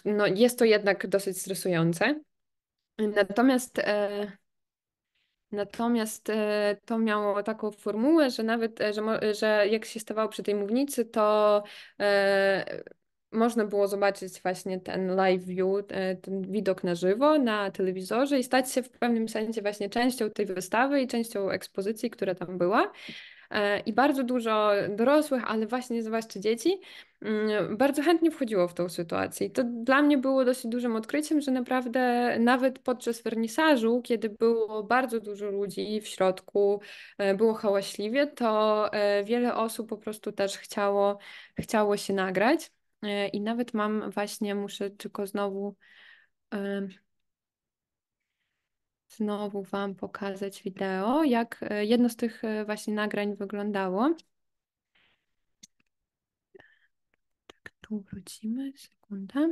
Speaker 2: no, jest to jednak dosyć stresujące. Natomiast Natomiast e, to miało taką formułę, że nawet, e, że, że jak się stawało przy tej mównicy, to e, można było zobaczyć właśnie ten live view, ten widok na żywo na telewizorze i stać się w pewnym sensie właśnie częścią tej wystawy i częścią ekspozycji, która tam była. E, i bardzo dużo dorosłych, ale właśnie zwłaszcza dzieci, mm, bardzo chętnie wchodziło w tą sytuację. I to dla mnie było dosyć dużym odkryciem, że naprawdę nawet podczas wernisażu, kiedy było bardzo dużo ludzi w środku, e, było hałaśliwie, to e, wiele osób po prostu też chciało, chciało się nagrać. I nawet mam właśnie, muszę tylko znowu znowu Wam pokazać wideo, jak e, jedno z tych e, właśnie nagrań wyglądało. Tak, tu wrócimy, sekunda.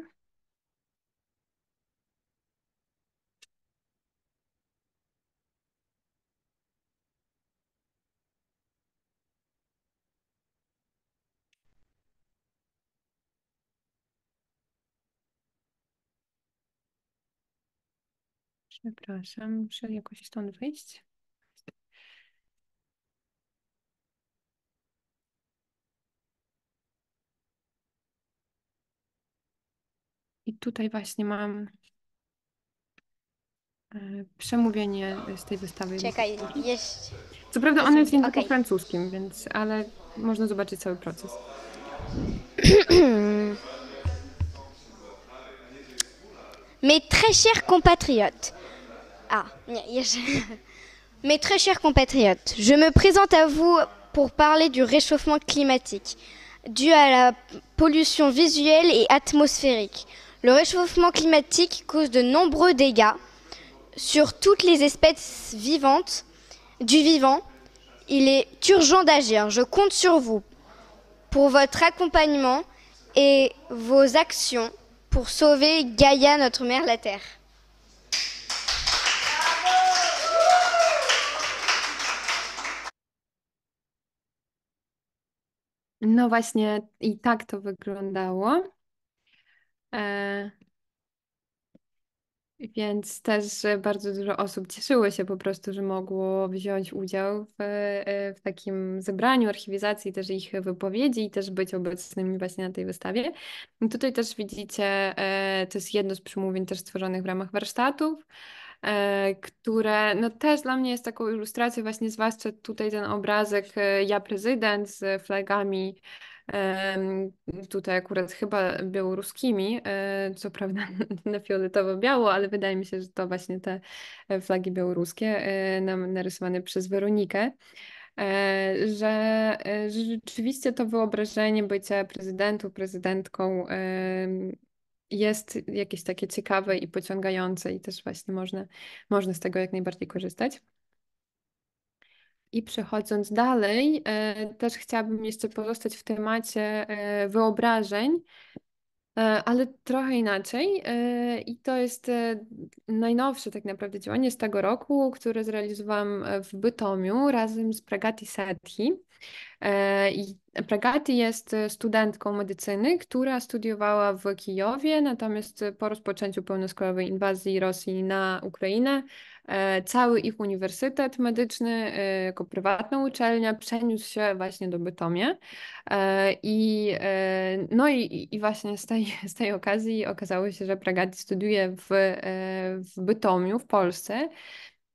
Speaker 1: Przepraszam, muszę jakoś stąd wyjść.
Speaker 2: I tutaj właśnie mam e, przemówienie z tej wystawy. Czekaj, jest. Co prawda on jest językiem okay. francuskim, więc ale można zobaczyć cały proces.
Speaker 5: <clears throat> Mes très chers compatriotes, Ah, mes très chers compatriotes, je me présente à vous pour parler du réchauffement climatique dû à la pollution visuelle et atmosphérique. Le réchauffement climatique cause de nombreux dégâts sur toutes les espèces vivantes du vivant. Il est urgent d'agir. Je compte sur vous pour votre accompagnement et vos actions pour sauver Gaïa, notre mère la Terre.
Speaker 2: No właśnie, i tak to wyglądało. E, więc też bardzo dużo osób cieszyło się po prostu, że mogło wziąć udział w, e, w takim zebraniu archiwizacji też ich wypowiedzi i też być obecnymi właśnie na tej wystawie. I tutaj też widzicie, e, to jest jedno z przemówień też stworzonych w ramach warsztatów. E, które no też dla mnie jest taką ilustracją, właśnie zwłaszcza tutaj ten obrazek e, Ja prezydent z flagami tutaj akurat chyba białoruskimi, e, co prawda <laughs> na fioletowo-biało, ale wydaje mi się, że to właśnie te flagi białoruskie nam narysowane przez Weronikę. Że, że rzeczywiście to wyobrażenie bycia prezydentu prezydentką jest jakieś takie ciekawe i pociągające, i też właśnie można, można z tego jak najbardziej korzystać. I przechodząc dalej, e, też chciałabym jeszcze pozostać w temacie e, wyobrażeń E, ale trochę inaczej. E, I to jest e, najnowsze tak naprawdę działanie z tego roku, które zrealizowałam w Bytomiu razem z Pragati Sethi. I Pragati jest studentką medycyny, która studiowała w Kijowie, natomiast po rozpoczęciu pełnoskalowej inwazji Rosji na Ukrainę E, cały ich uniwersytet medyczny, e, jako prywatna uczelnia, przeniósł się właśnie do Bytomia. E, I, no i, i właśnie z tej, <laughs> z tej okazji okazało się, że Pragati studiuje w, w Bytomiu, w Polsce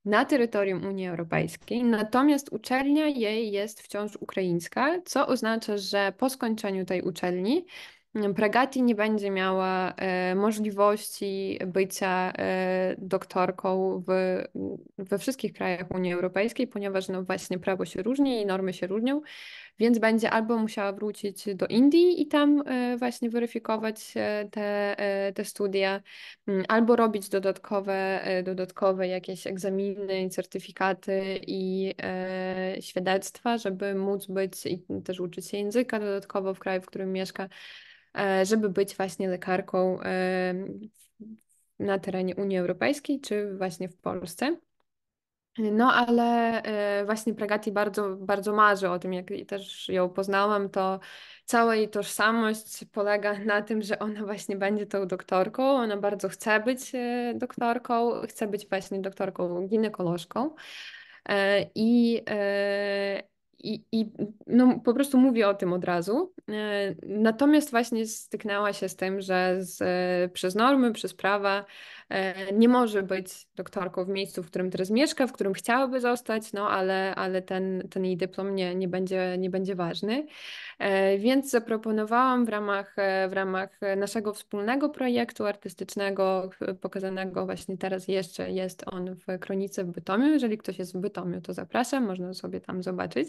Speaker 2: na terytorium Unii Europejskiej, natomiast uczelnia jej jest wciąż ukraińska, co oznacza, że po skończeniu tej uczelni Pregati nie będzie miała e, możliwości bycia e, doktorką w, we wszystkich krajach Unii Europejskiej, ponieważ no właśnie prawo się różni i normy się różnią, więc będzie albo musiała wrócić do Indii i tam e, właśnie weryfikować te, te studia, albo robić dodatkowe, dodatkowe jakieś egzaminy, certyfikaty i świadectwa, żeby móc być i też uczyć się języka dodatkowo w kraju, w którym mieszka. E, żeby być właśnie lekarką e, na terenie Unii Europejskiej czy właśnie w Polsce. No, ale e, właśnie Pregati bardzo, bardzo marzy o tym, jak też ją poznałam, to cała jej tożsamość polega na tym, że ona właśnie będzie tą doktorką. Ona bardzo chce być doktorką, chce być właśnie doktorką ginekolożką. I i, i no, po prostu mówię o tym od razu. E, natomiast właśnie styknęła się z tym, że z, e, przez normy, przez prawa E, nie może być doktorką w miejscu, w którym teraz mieszka, w którym chciałaby zostać, no ale, ale ten, ten jej dyplom nie, nie, będzie, nie będzie ważny. E, więc zaproponowałam w ramach, e, w ramach naszego wspólnego projektu artystycznego, pokazanego właśnie teraz jeszcze, jest on w Kronice w Bytomiu. Jeżeli ktoś jest w Bytomiu, to zapraszam, można sobie tam zobaczyć.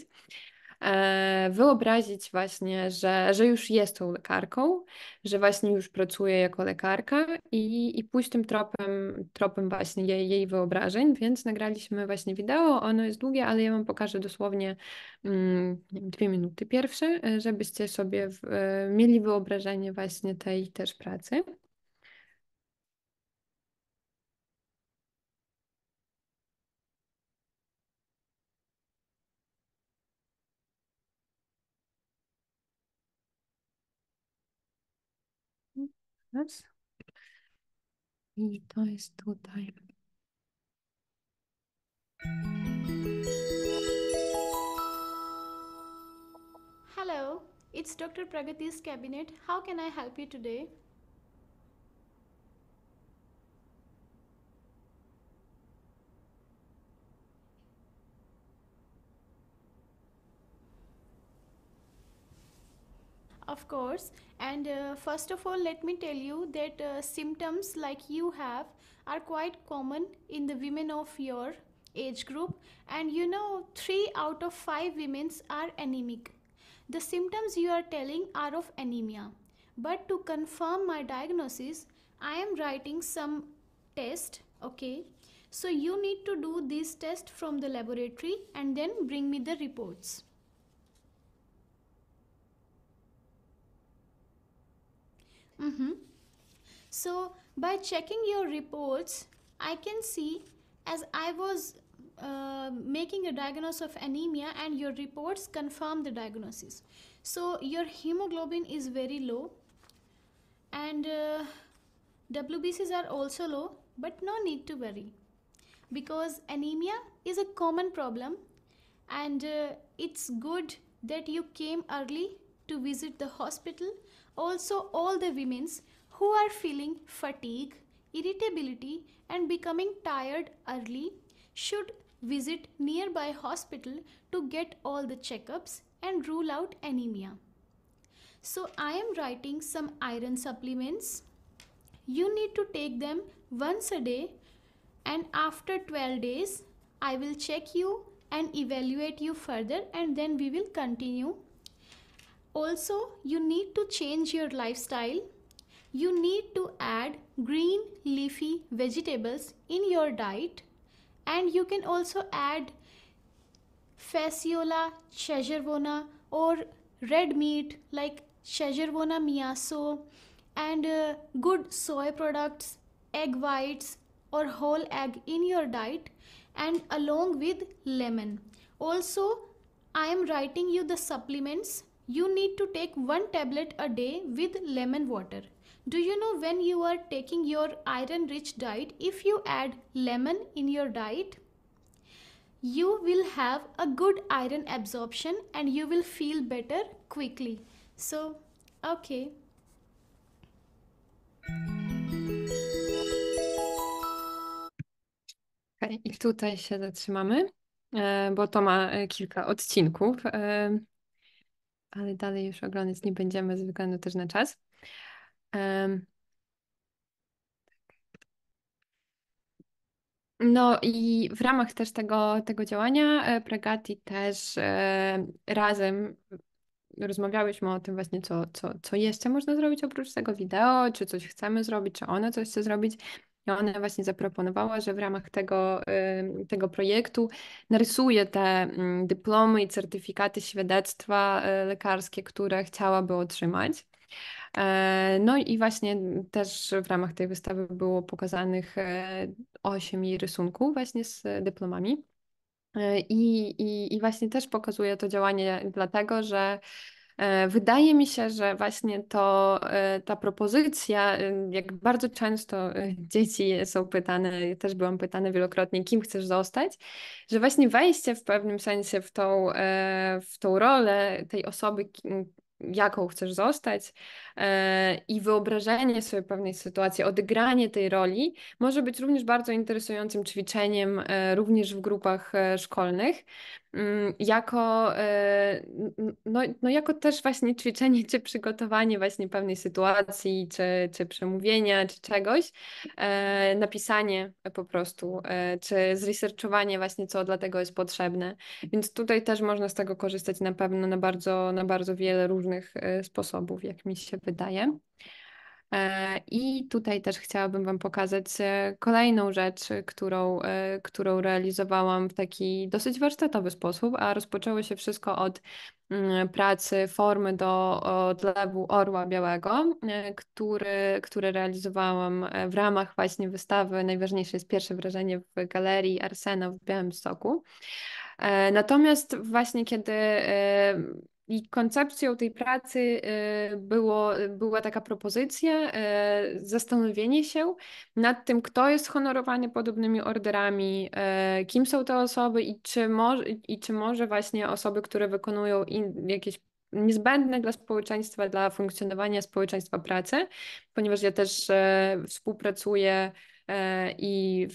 Speaker 2: E, wyobrazić właśnie, że, że już jest tą lekarką, że właśnie już pracuje jako lekarka i, i pójść tym tropem, tropem właśnie jej, jej wyobrażeń, więc nagraliśmy właśnie wideo, ono jest długie, ale ja Wam pokażę dosłownie mm, dwie minuty pierwsze, e, żebyście sobie w, e, mieli wyobrażenie właśnie tej też pracy. Oops. I
Speaker 5: to jest tutaj. Hello, it's Dr. Pragati's cabinet. How can I help you today? of course and uh, first of all let me tell you that uh, symptoms like you have are quite common in the women of your age group and you know 3 out of 5 women are anemic. The symptoms you are telling are of anemia but to confirm my diagnosis I am writing some test okay so you need to do this test from the laboratory and then bring me the reports. Mm-hmm. So by checking your reports, I can see as I was uh, making a diagnosis of anemia and your reports confirm the diagnosis. So your hemoglobin is very low and uh, WBCs are also low but no need to worry because anemia is a common problem and uh, it's good that you came early to visit the hospital also all the women's who are feeling fatigue, irritability and becoming tired early should visit nearby hospital to get all the checkups and rule out anemia. So I am writing some iron supplements. You need to take them once a day and after 12 days I will check you and evaluate you further and then we will continue also, you need to change your lifestyle. You need to add green leafy vegetables in your diet and you can also add fasciola, chezervona or red meat like chezervona miyaso and uh, good soy products, egg whites or whole egg in your diet and along with lemon. Also, I am writing you the supplements you need to take one tablet a day with lemon water. Do you know when you are taking your iron rich diet, if you add lemon in your diet, you will have a good iron absorption and you will feel better quickly. So, okay.
Speaker 2: I tutaj się zatrzymamy, bo to ma kilka odcinków. ale dalej już oglądać nie będziemy ze względu też na czas. Um. No i w ramach też tego, tego działania e, Pragati też e, razem rozmawiałyśmy o tym właśnie, co, co, co jeszcze można zrobić oprócz tego wideo, czy coś chcemy zrobić, czy ona coś chce zrobić. I ona właśnie zaproponowała, że w ramach tego, tego projektu narysuje te mm, dyplomy i certyfikaty świadectwa e, lekarskie, które chciałaby otrzymać. E, no i właśnie też w ramach tej wystawy było pokazanych e, ośmiu jej rysunków właśnie z dyplomami. I, i, I właśnie też pokazuje to działanie dlatego, że E, wydaje mi się, że właśnie to, e, ta propozycja, e, jak bardzo często <laughs> dzieci są pytane, ja też byłam pytana wielokrotnie, kim chcesz zostać, że właśnie wejście w pewnym sensie w tą, w tą rolę tej osoby, jaką chcesz zostać, E, i wyobrażenie sobie pewnej sytuacji, odegranie tej roli może być również bardzo interesującym ćwiczeniem, e, również w grupach e, szkolnych, mm, jako, no, no jako też właśnie ćwiczenie czy przygotowanie właśnie pewnej sytuacji, czy, czy przemówienia, czy czegoś, napisanie po prostu, czy zresearchowanie właśnie, co dla tego jest potrzebne. Więc tutaj też można z tego korzystać na pewno na bardzo, na bardzo wiele różnych sposobów, jak mi się wydaje. E, I tutaj też chciałabym Wam pokazać e, kolejną rzecz, którą, e, którą realizowałam w taki dosyć warsztatowy sposób, a rozpoczęło się wszystko od mm, pracy formy do odlewu Orła Białego, który, który realizowałam w ramach właśnie wystawy Najważniejsze jest pierwsze wrażenie w galerii Arsena w Białymstoku. Natomiast właśnie kiedy i koncepcją tej pracy y, było, była taka propozycja, y, zastanowienie się nad tym, kto jest honorowany podobnymi orderami, y, kim są te osoby i czy, może, i czy może właśnie osoby, które wykonują jakieś niezbędne dla społeczeństwa, dla funkcjonowania społeczeństwa pracy, ponieważ ja też współpracuję E, i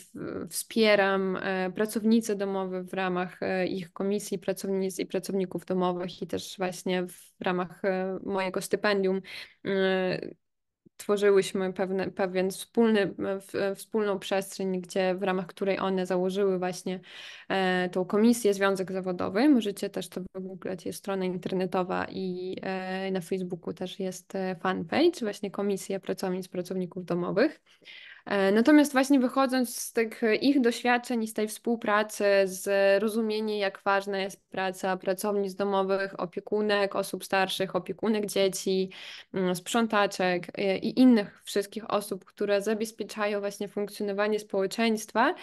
Speaker 2: wspieram e, pracownice domowe w ramach e, ich komisji pracownic i pracowników domowych i też właśnie w ramach mojego stypendium tworzyłyśmy pewne, pewien wspólny, w, wspólną przestrzeń, gdzie w ramach której one założyły właśnie e, tą komisję Związek Zawodowy. Możecie też to wygooglać, jest strona internetowa i e, na Facebooku też jest fanpage, właśnie Komisja Pracownic Pracowników Domowych. E, natomiast właśnie wychodząc z tych e, ich doświadczeń i z tej współpracy, z rozumienia, jak ważna jest praca pracownic domowych, opiekunek, osób starszych, opiekunek dzieci, mm, sprzątaczek e, i innych wszystkich osób, które zabezpieczają właśnie funkcjonowanie społeczeństwa,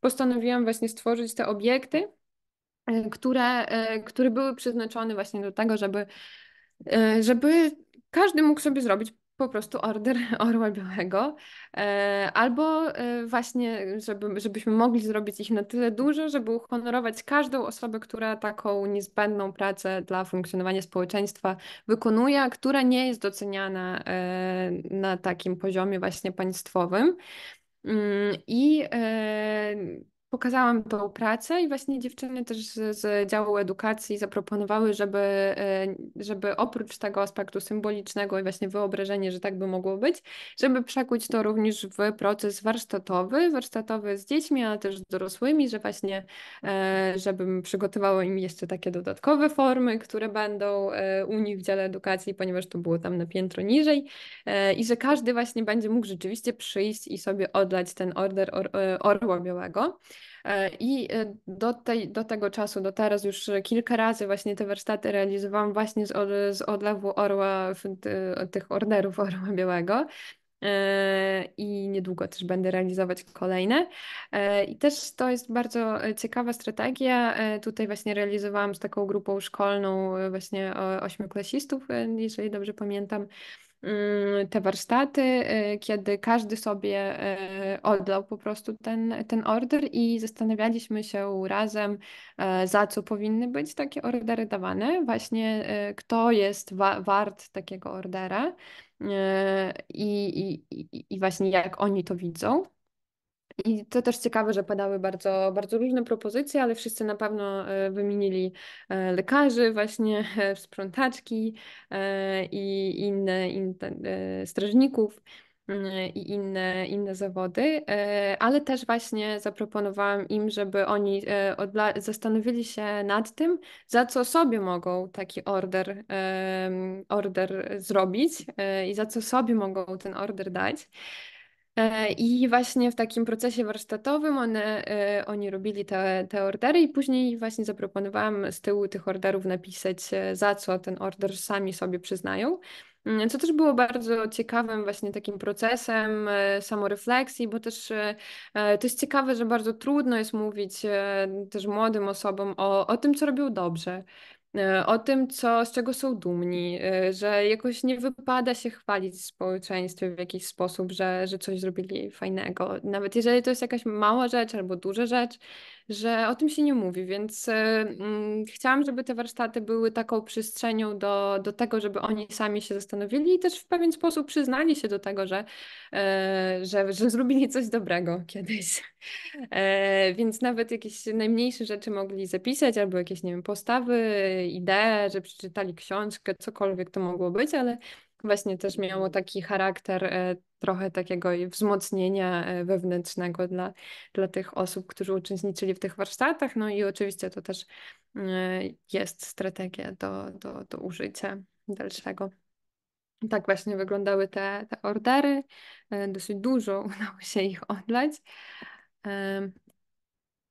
Speaker 2: postanowiłam właśnie stworzyć te obiekty, które, które były przeznaczone właśnie do tego, żeby, żeby każdy mógł sobie zrobić po prostu order <laughs> Orła Białego, e, albo e, właśnie, żeby, żebyśmy mogli zrobić ich na tyle dużo, żeby uhonorować każdą osobę, która taką niezbędną pracę dla funkcjonowania społeczeństwa wykonuje, a która nie jest doceniana e, na takim poziomie właśnie państwowym. Mm, I pokazałam tą pracę i właśnie dziewczyny też z działu edukacji zaproponowały, żeby, e, żeby oprócz tego aspektu symbolicznego i właśnie wyobrażenie, że tak by mogło być, żeby przekuć to również w proces warsztatowy, warsztatowy z dziećmi, ale też z dorosłymi, że właśnie e, żebym przygotowała im jeszcze takie dodatkowe formy, które będą e, u nich w dziale edukacji, ponieważ to było tam na piętro niżej i że każdy właśnie będzie mógł rzeczywiście przyjść i sobie odlać ten order or orła białego. E, I e, do, tej, do tego czasu, do teraz już kilka razy właśnie te warsztaty realizowałam właśnie z, od, z odlewu orła, e, tych orderów <laughs> orła białego i niedługo też będę realizować kolejne. I też to jest bardzo ciekawa strategia. Tutaj właśnie realizowałam z taką grupą szkolną właśnie ośmioklasistów, jeżeli dobrze pamiętam. Mm, te warsztaty, y, kiedy każdy sobie y, oddał po prostu ten, ten order i zastanawialiśmy się razem, e, za co powinny być takie ordery dawane, właśnie e, kto jest wa wart takiego ordera e, i, i, i właśnie jak oni to widzą. I to też ciekawe, że padały bardzo, bardzo różne propozycje, ale wszyscy na pewno e, wymienili e, lekarzy, właśnie <laughs> sprzątaczki e, i inne, inne strażników i inne, inne zawody, ale też właśnie zaproponowałam im, żeby oni zastanowili się nad tym, za co sobie mogą taki order, order zrobić i za co sobie mogą ten order dać. E, I właśnie w takim procesie warsztatowym one, e, oni robili te, te ordery i później właśnie zaproponowałam z tyłu tych orderów napisać, e, za co ten order sami sobie przyznają. Mm, co też było bardzo ciekawym właśnie takim procesem samorefleksji, bo też to jest ciekawe, że bardzo trudno jest mówić też młodym osobom o, o tym, co robią dobrze. E, o tym, co, z czego są dumni, e, że jakoś nie wypada się chwalić w społeczeństwie w jakiś sposób, że, że coś zrobili fajnego. Nawet jeżeli to jest jakaś mała rzecz albo duża rzecz, że o tym się nie mówi, więc e, mm, chciałam, żeby te warsztaty były taką przestrzenią do, do tego, żeby oni sami się zastanowili i też w pewien sposób przyznali się do tego, że, e, że, że zrobili coś dobrego kiedyś. E, więc nawet jakieś najmniejsze rzeczy mogli zapisać, albo jakieś, nie wiem, postawy, idee, że przeczytali książkę, cokolwiek to mogło być, ale właśnie też miało taki charakter e, trochę takiego wzmocnienia e, wewnętrznego dla, dla tych osób, którzy uczestniczyli w tych warsztatach. No i oczywiście to też e, jest strategia do, do, do użycia dalszego. Tak właśnie wyglądały te, te ordery. Dosyć dużo <laughs> udało się ich odlać.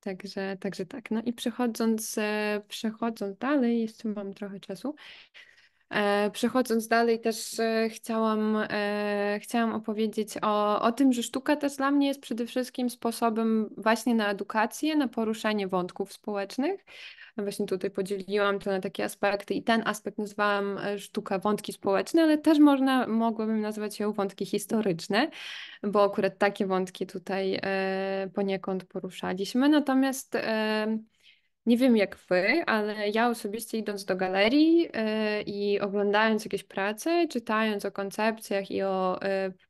Speaker 2: Także, także tak. No i przechodząc, przechodząc dalej, jeszcze mam trochę czasu, E, przechodząc dalej, też e, chciałam, e, chciałam opowiedzieć o, o tym, że sztuka też dla mnie jest przede wszystkim sposobem właśnie na edukację, na poruszanie wątków społecznych. Właśnie tutaj podzieliłam to na takie aspekty i ten aspekt nazwałam sztuka wątki społeczne, ale też można, mogłabym nazwać ją wątki historyczne, bo akurat takie wątki tutaj poniekąd poruszaliśmy. Natomiast nie wiem jak wy, ale ja osobiście idąc do galerii y, i oglądając jakieś prace, czytając o koncepcjach i o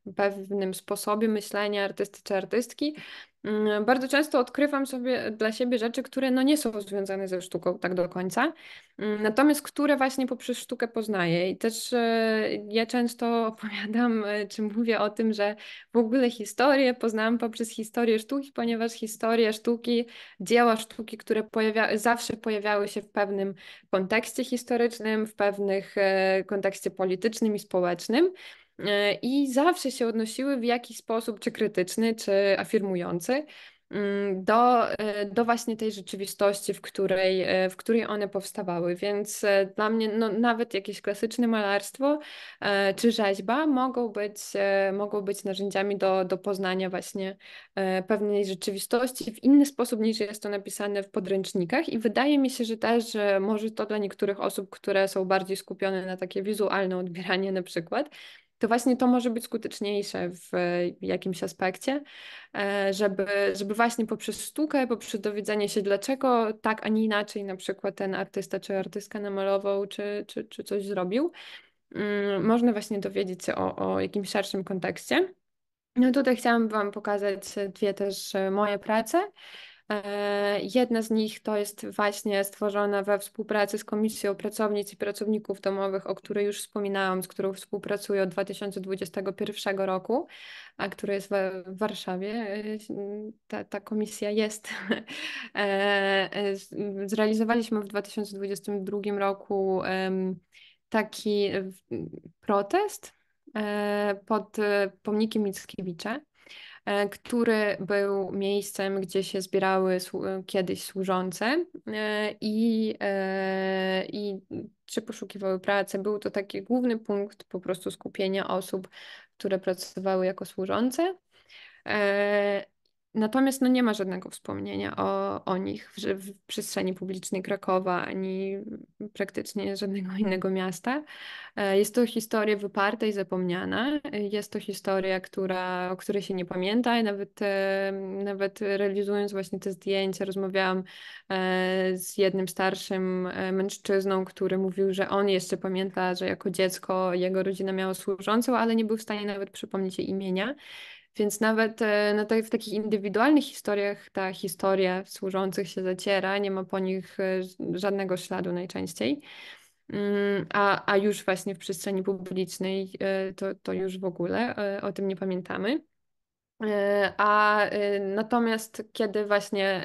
Speaker 2: y, pewnym sposobie myślenia artysty czy artystki, Mm, bardzo często odkrywam sobie dla siebie rzeczy, które no nie są związane ze sztuką tak do końca, mm, natomiast które właśnie poprzez sztukę poznaję. I też e, ja często opowiadam, e, czy mówię o tym, że w ogóle historię poznałam poprzez historię sztuki, ponieważ historia sztuki, dzieła sztuki, które pojawia, zawsze pojawiały się w pewnym kontekście historycznym, w pewnych e, kontekście politycznym i społecznym. E, i zawsze się odnosiły w jakiś sposób, czy krytyczny, czy afirmujący, mm, do, e, do właśnie tej rzeczywistości, w której, e, w której one powstawały. Więc dla mnie no, nawet jakieś klasyczne malarstwo czy rzeźba mogą być, mogą być narzędziami do, do poznania właśnie pewnej rzeczywistości w inny sposób niż jest to napisane w podręcznikach. I wydaje mi się, że też może to dla niektórych osób, które są bardziej skupione na takie wizualne odbieranie na przykład, to właśnie to może być skuteczniejsze w jakimś aspekcie, e, żeby, żeby właśnie poprzez sztukę, poprzez dowiedzenie się, dlaczego tak, a nie inaczej na przykład ten artysta czy artystka namalował, czy, czy, czy coś zrobił, mm, można właśnie dowiedzieć się o, o jakimś szerszym kontekście. No tutaj chciałam Wam pokazać e, dwie też e, moje prace. E, jedna z nich to jest właśnie stworzona we współpracy z Komisją Pracownic i Pracowników Domowych, o której już wspominałam, z którą współpracuję od 2021 roku, a która jest w Warszawie. E, ta, ta komisja jest. <laughs> E, zrealizowaliśmy w 2022 roku taki protest pod pomnikiem Mickiewicza E, który był miejscem, gdzie się zbierały e, kiedyś służące e, i, i czy poszukiwały pracy. Był to taki główny punkt po prostu skupienia osób, które pracowały jako służące. Natomiast no nie ma żadnego wspomnienia o, o nich w, w, przestrzeni publicznej Krakowa ani praktycznie żadnego innego miasta. E, jest to historia wyparta i zapomniana. Jest to historia, która, o której się nie pamięta i nawet, e, nawet realizując właśnie te zdjęcia, rozmawiałam e, z jednym starszym mężczyzną, który mówił, że on jeszcze pamięta, że jako dziecko jego rodzina miała służącą, ale nie był w stanie nawet przypomnieć jej imienia. Więc nawet e, na te, tak, w takich indywidualnych historiach ta historia służących się zaciera, nie ma po nich e, żadnego śladu najczęściej. Mm, a, a już właśnie w przestrzeni publicznej e, to, to już w ogóle o tym nie pamiętamy. A natomiast kiedy właśnie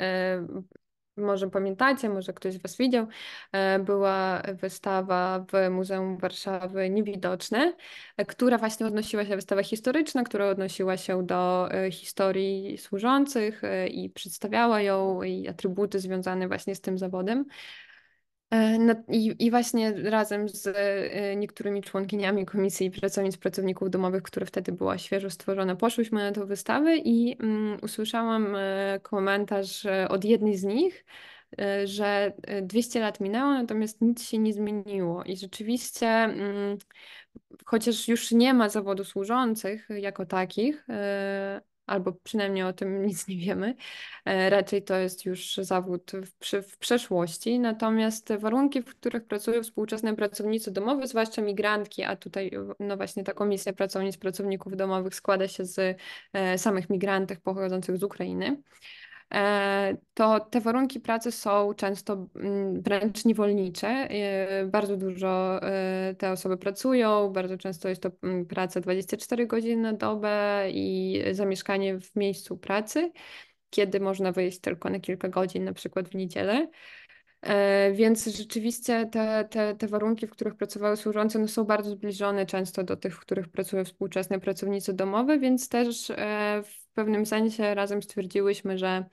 Speaker 2: może pamiętacie, może ktoś was widział, e, była wystawa w Muzeum Warszawy Niewidoczne, e, która właśnie odnosiła się, wystawa historyczna, która odnosiła się do e, historii służących i przedstawiała ją i atrybuty związane właśnie z tym zawodem. E, I, I, właśnie razem z e, niektórymi członkiniami Komisji Pracownic Pracowników Domowych, która wtedy była świeżo stworzona, poszłyśmy na tę wystawę i mm, usłyszałam e, komentarz od jednej z nich, że 200 lat minęło, natomiast nic się nie zmieniło. I rzeczywiście, mm, chociaż już nie ma zawodu służących jako takich, albo przynajmniej o tym <laughs> nic nie wiemy. E, raczej to jest już zawód w, w, przeszłości. Natomiast warunki, w których pracują współczesne pracownicy domowe, zwłaszcza migrantki, a tutaj no właśnie ta komisja pracownic, pracowników domowych składa się z e, samych migrantów pochodzących z Ukrainy. E, to te warunki pracy są często mm, wręcz niewolnicze. E, bardzo dużo e, te osoby pracują, bardzo często jest to mm, praca 24 godziny na dobę i zamieszkanie w miejscu pracy, kiedy można wyjść tylko na kilka godzin, na przykład w niedzielę. E, więc rzeczywiście te, te, te warunki, w których pracowały służące, no są bardzo zbliżone często do tych, w których pracują współczesne pracownice domowe, więc też e, w pewnym sensie razem stwierdziłyśmy, że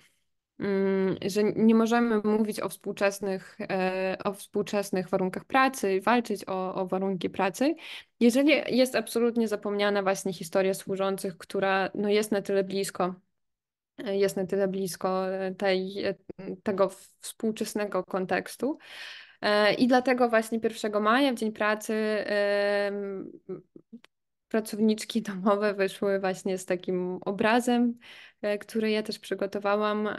Speaker 2: mm, że nie możemy mówić o współczesnych, e, o współczesnych warunkach pracy, walczyć o, o warunki pracy, jeżeli jest absolutnie zapomniana właśnie historia służących, która no, jest na tyle blisko jest na tyle blisko e, tej, e, tego współczesnego kontekstu. E, I dlatego właśnie 1 maja, w Dzień Pracy, pracowniczki domowe wyszły właśnie z takim obrazem, który ja też przygotowałam,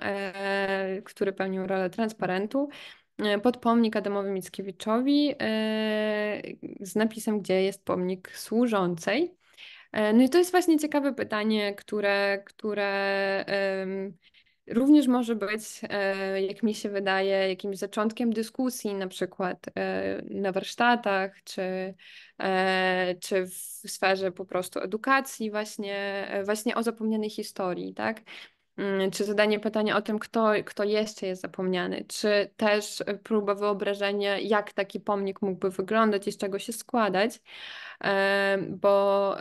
Speaker 2: który pełnił rolę transparentu pod pomnik Adamowi Mickiewiczowi z napisem, gdzie jest pomnik służącej. E, no i to jest właśnie ciekawe pytanie, które, które również może być, e, jak mi się wydaje, jakimś zaczątkiem dyskusji, na przykład e, na warsztatach, czy, czy w sferze po prostu edukacji, właśnie, właśnie o zapomnianej historii, tak? Mm, czy zadanie pytania o tym, kto, kto jeszcze jest zapomniany, czy też e, próba wyobrażenia, jak taki pomnik mógłby wyglądać i z czego się składać, bo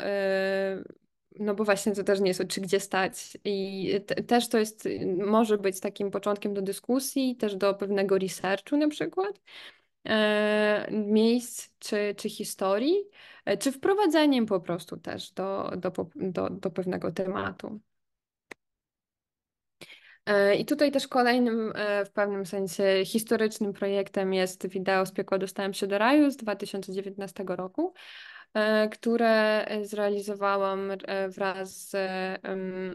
Speaker 2: no bo właśnie to też nie jest czy gdzie stać. I te, też to jest, może być takim początkiem do dyskusji, też do pewnego researchu na przykład e, miejsc czy, czy historii, e, czy wprowadzeniem po prostu też do, do, do, do pewnego tematu. E, I tutaj też kolejnym e, w pewnym sensie historycznym projektem jest wideo z piekła Dostałem się do raju z 2019 roku, e, które zrealizowałam wraz z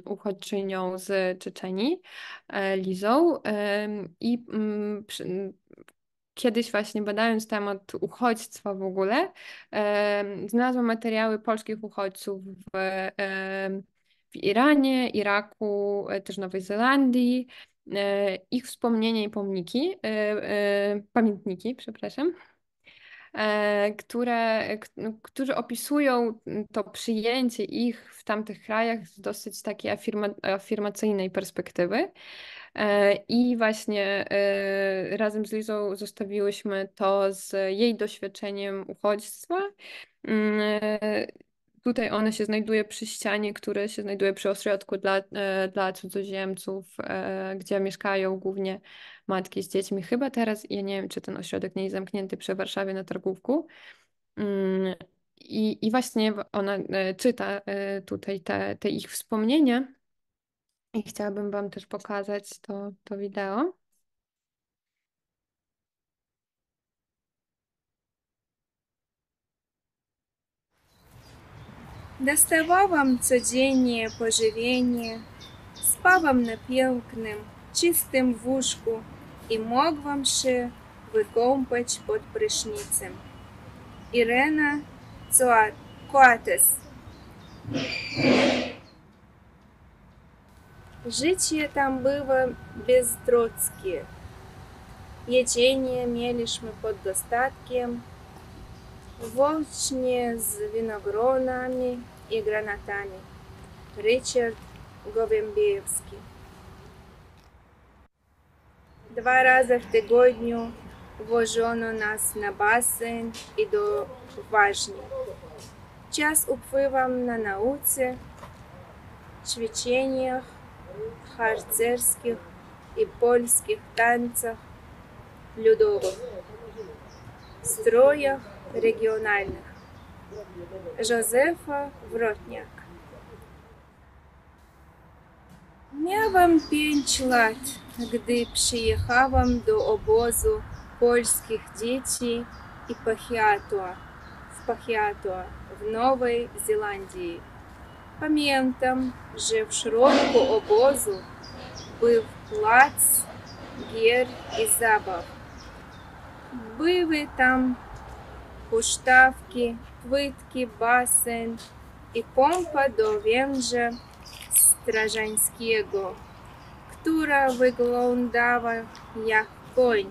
Speaker 2: uchodźczynią z Czeczenii, Lizą. I mm, kiedyś właśnie badając temat uchodźstwa w ogóle, znalazłam materiały polskich uchodźców w w Iranie, Iraku, e, też Nowej Zelandii. E, ich wspomnienia i pomniki, e, pamiętniki, przepraszam, które, no, którzy opisują to przyjęcie ich w tamtych krajach z dosyć takiej afirma, afirmacyjnej perspektywy. I właśnie razem z Lizą zostawiłyśmy to z jej doświadczeniem uchodźstwa mm, Tutaj one się znajduje przy ścianie, które się znajduje przy ośrodku dla, e, dla cudzoziemców, e, gdzie mieszkają głównie matki z dziećmi. Chyba teraz, ja nie wiem, czy ten ośrodek nie jest zamknięty przy Warszawie na Targówku. Mm, I, i właśnie ona e, czyta tutaj te, te ich wspomnienia. I chciałabym Wam też pokazać to, to wideo.
Speaker 4: Доставал вам цодение поживение, спав вам напевкнем, чистым в ушку и мог вам ще викомпач под прышницем. Ирена, Ірена Коатес Житие там было без Троцкие. Ячение мелишь мы под достатком, włącznie z winogronami i granatami. Richard Gołębiewski. Dwa razy w tygodniu wożono nas na basen i do ważni. Czas upływam na nauce, ćwiczeniach harcerskich i polskich tańcach ludowych, strojach региональных Жозефа Вротняк. Miałam pięć lat, gdy przyjechałam do obozu polskich dzieci i Pachiatua w Pachiatua w Nowej Zelandii. Pamiętam, że w środku obozu był plac gier i zabaw. Były tam huśtawki, płytki basen i pompa do węża strażańskiego, która wyglądała jak koń.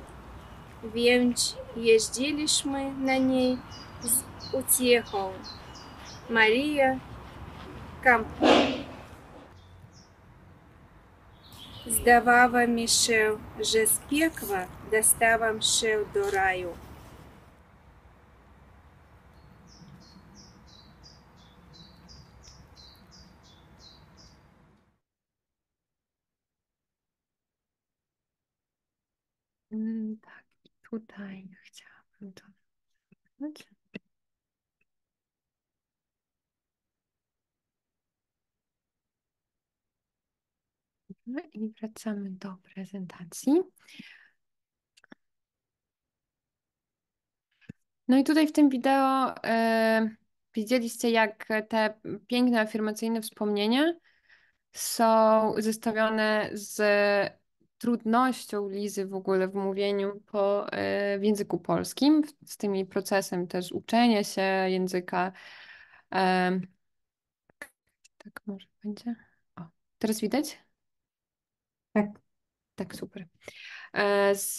Speaker 4: Więc jeździliśmy na niej z uciechą. Maria Kampa. Zdawała mi się, że z piekła dostałam się do raju.
Speaker 2: Mm, tak, i tutaj chciałabym to zrobić. No i wracamy do prezentacji. No i tutaj w tym wideo y, widzieliście, jak te piękne afirmacyjne wspomnienia są zestawione z trudnością Lizy w ogóle w mówieniu po, e, w języku polskim, z tymi procesem też uczenia się języka. E, tak może będzie. O, teraz widać? Tak. Tak, super. E, z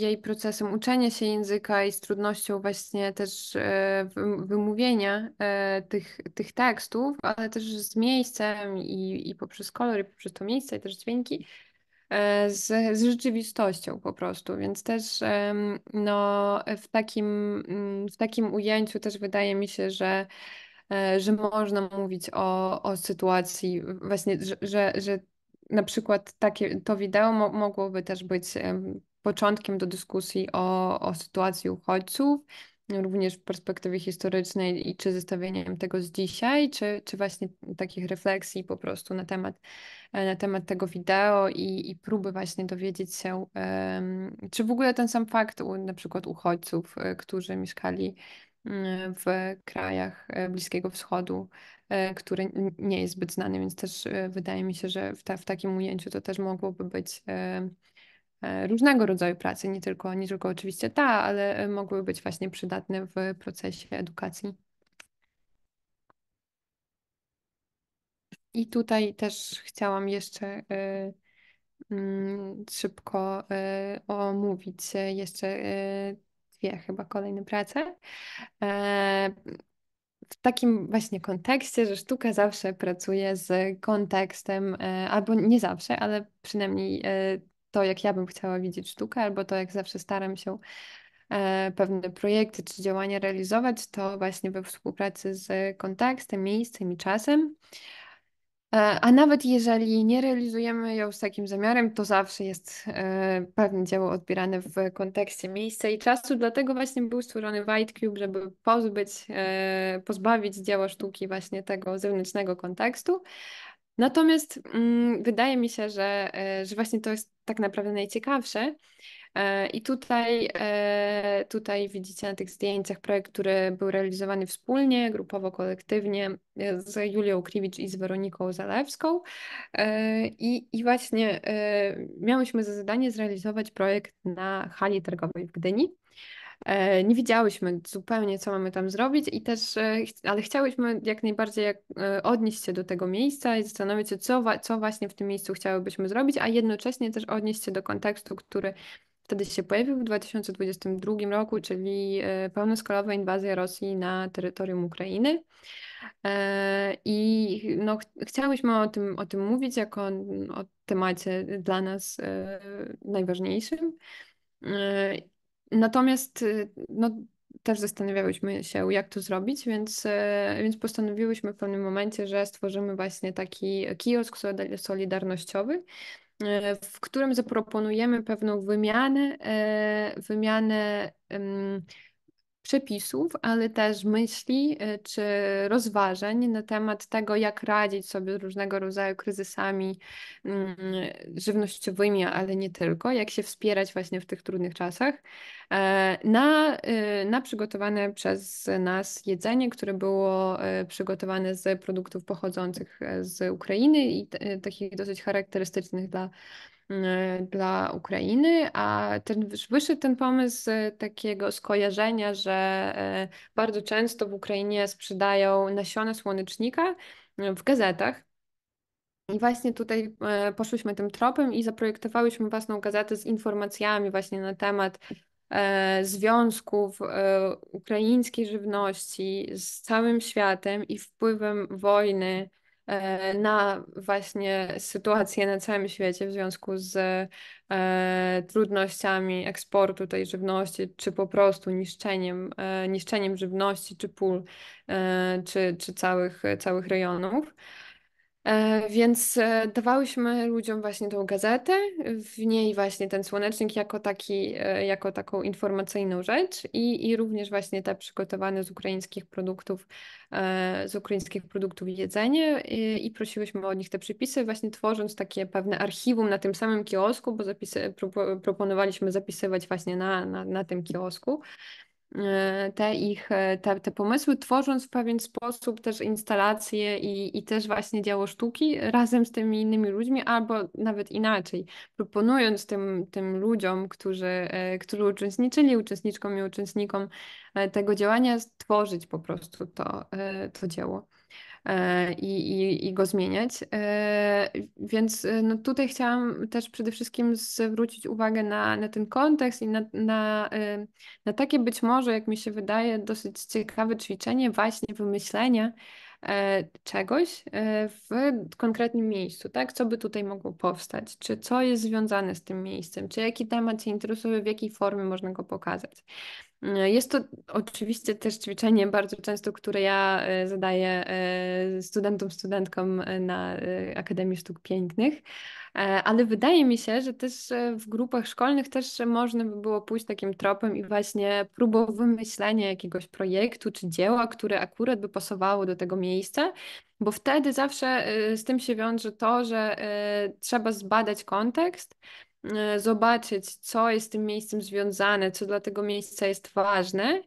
Speaker 2: jej procesem uczenia się języka i z trudnością właśnie też wymówienia tych, tych tekstów, ale też z miejscem i, i poprzez kolor, i poprzez to miejsce, i też dźwięki, E, z, z rzeczywistością po prostu, więc też no, w, takim, mm, w takim ujęciu też wydaje mi się, że e, że można mówić o, o sytuacji właśnie, że, że, że na przykład takie, to wideo mo mogłoby też być początkiem do dyskusji o, o sytuacji uchodźców, również w perspektywie historycznej i czy zestawieniem tego z dzisiaj, czy, czy właśnie takich refleksji po prostu na temat, e, na temat tego wideo i, i próby właśnie dowiedzieć się, czy w ogóle ten sam fakt u na przykład uchodźców, e, którzy mieszkali mm, w krajach e, Bliskiego Wschodu, który nie jest zbyt znany, więc też wydaje mi się, że w, ta, w takim ujęciu to też mogłoby być E, różnego rodzaju pracy, nie tylko, nie tylko oczywiście ta, ale e, mogły być właśnie przydatne w procesie edukacji. I tutaj też chciałam jeszcze e, mm, szybko omówić jeszcze dwie chyba kolejne prace. W takim właśnie kontekście, że sztuka zawsze pracuje z kontekstem, albo nie zawsze, ale przynajmniej to, jak ja bym chciała widzieć sztukę, albo to, jak zawsze staram się e, pewne projekty czy działania realizować, to właśnie we współpracy z kontekstem, miejscem i czasem. E, a nawet jeżeli nie realizujemy ją z takim zamiarem, to zawsze jest e, pewne dzieło odbierane w kontekście miejsca i czasu, dlatego właśnie był stworzony White Cube, żeby pozbyć, pozbawić dzieła sztuki właśnie tego zewnętrznego kontekstu, Natomiast mm, wydaje mi się, że, e, że właśnie to jest tak naprawdę najciekawsze. E, I tutaj, e, tutaj widzicie na tych zdjęciach projekt, który był realizowany wspólnie, grupowo, kolektywnie z Julią Kriwicz i z Weroniką Zalewską. I, i właśnie miałyśmy za zadanie zrealizować projekt na hali targowej w Gdyni. E, nie widziałyśmy zupełnie, co mamy tam zrobić, i też, e, ale chciałyśmy jak najbardziej jak, e, odnieść się do tego miejsca i zastanowić się, co, co właśnie w tym miejscu chciałybyśmy zrobić, a jednocześnie też odnieść się do kontekstu, który wtedy się pojawił w 2022 roku, czyli pełnoskalowa inwazja Rosji na terytorium Ukrainy. I no, chciałyśmy o tym, o tym mówić jako o temacie dla nas najważniejszym. Natomiast y, no, też zastanawiałyśmy się, jak to zrobić, więc, e, więc postanowiłyśmy w pewnym momencie, że stworzymy właśnie taki kiosk solidarnościowy, e, w którym zaproponujemy pewną wymianę, e, wymianę przepisów, ale też myśli y, czy rozważań na temat tego, jak radzić sobie z różnego rodzaju kryzysami mm, żywnościowymi, ale nie tylko, jak się wspierać właśnie w tych trudnych czasach, e, na, y, na przygotowane przez nas jedzenie, które było e, przygotowane z produktów pochodzących e, z Ukrainy i y, takich dosyć charakterystycznych dla Y, dla Ukrainy, a ten, wyszedł ten pomysł y, takiego skojarzenia, że y, bardzo często w Ukrainie sprzedają nasiona słonecznika w gazetach. I właśnie tutaj poszłyśmy tym tropem i zaprojektowałyśmy własną gazetę z informacjami właśnie na temat związków ukraińskiej żywności z całym światem i wpływem wojny E, na właśnie sytuację na całym świecie w związku z e, trudnościami eksportu tej żywności, czy po prostu niszczeniem, e, niszczeniem żywności, czy pól, czy, czy całych, całych rejonów. E, więc e, dawałyśmy ludziom właśnie tą gazetę, w niej właśnie ten słonecznik jako, taki, e, jako taką informacyjną rzecz i, i również właśnie te przygotowane z ukraińskich produktów, z ukraińskich produktów jedzenie i, i prosiłyśmy o nich te przepisy, właśnie tworząc takie pewne archiwum na tym samym kiosku, bo zapisy, proponowaliśmy zapisywać właśnie na, na, na tym kiosku. E, te ich e, te, te pomysły, tworząc w pewien sposób też instalacje i, i też właśnie dzieło sztuki razem z tymi innymi ludźmi, albo nawet inaczej, proponując tym, tym ludziom, którzy, e, którzy uczestniczyli, uczestniczkom i uczestnikom tego działania, stworzyć po prostu to, to dzieło. E, i, i, i go zmieniać. E, więc e, no tutaj chciałam też przede wszystkim zwrócić uwagę na, na ten kontekst i na, na, na takie być może, jak mi się wydaje, dosyć ciekawe ćwiczenie właśnie wymyślenia czegoś w konkretnym miejscu, tak? Co by tutaj mogło powstać? Czy co jest związane z tym miejscem? Czy jaki temat się interesuje, w jakiej formie można go pokazać? E, jest to oczywiście też ćwiczenie bardzo często, które ja e, zadaję e, studentom, studentkom na Akademii Sztuk Pięknych, ale wydaje mi się, że też w grupach szkolnych też można by było pójść takim tropem i właśnie próbować wymyślenia jakiegoś projektu czy dzieła, które akurat by pasowało do tego miejsca, bo wtedy zawsze z tym się wiąże to, że trzeba zbadać kontekst, E, zobaczyć, co jest z tym miejscem związane, co dla tego miejsca jest ważne,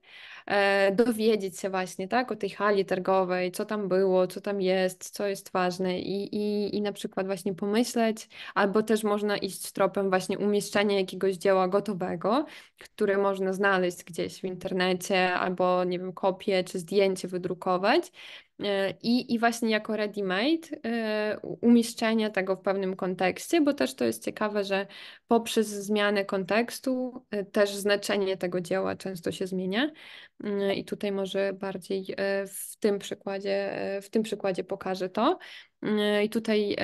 Speaker 2: e, dowiedzieć się właśnie tak, o tej hali targowej, co tam było, co tam jest, co jest ważne i, i, i na przykład właśnie pomyśleć, albo też można iść tropem właśnie umieszczenia jakiegoś dzieła gotowego, które można znaleźć gdzieś w internecie, albo nie wiem, kopię czy zdjęcie wydrukować E, I, I właśnie jako ready-made e, umieszczenie tego w pewnym kontekście, bo też to jest ciekawe, że poprzez zmianę kontekstu e, też znaczenie tego dzieła często się zmienia. Mm, I tutaj może bardziej w tym przykładzie, w tym przykładzie pokażę to. Mm, I tutaj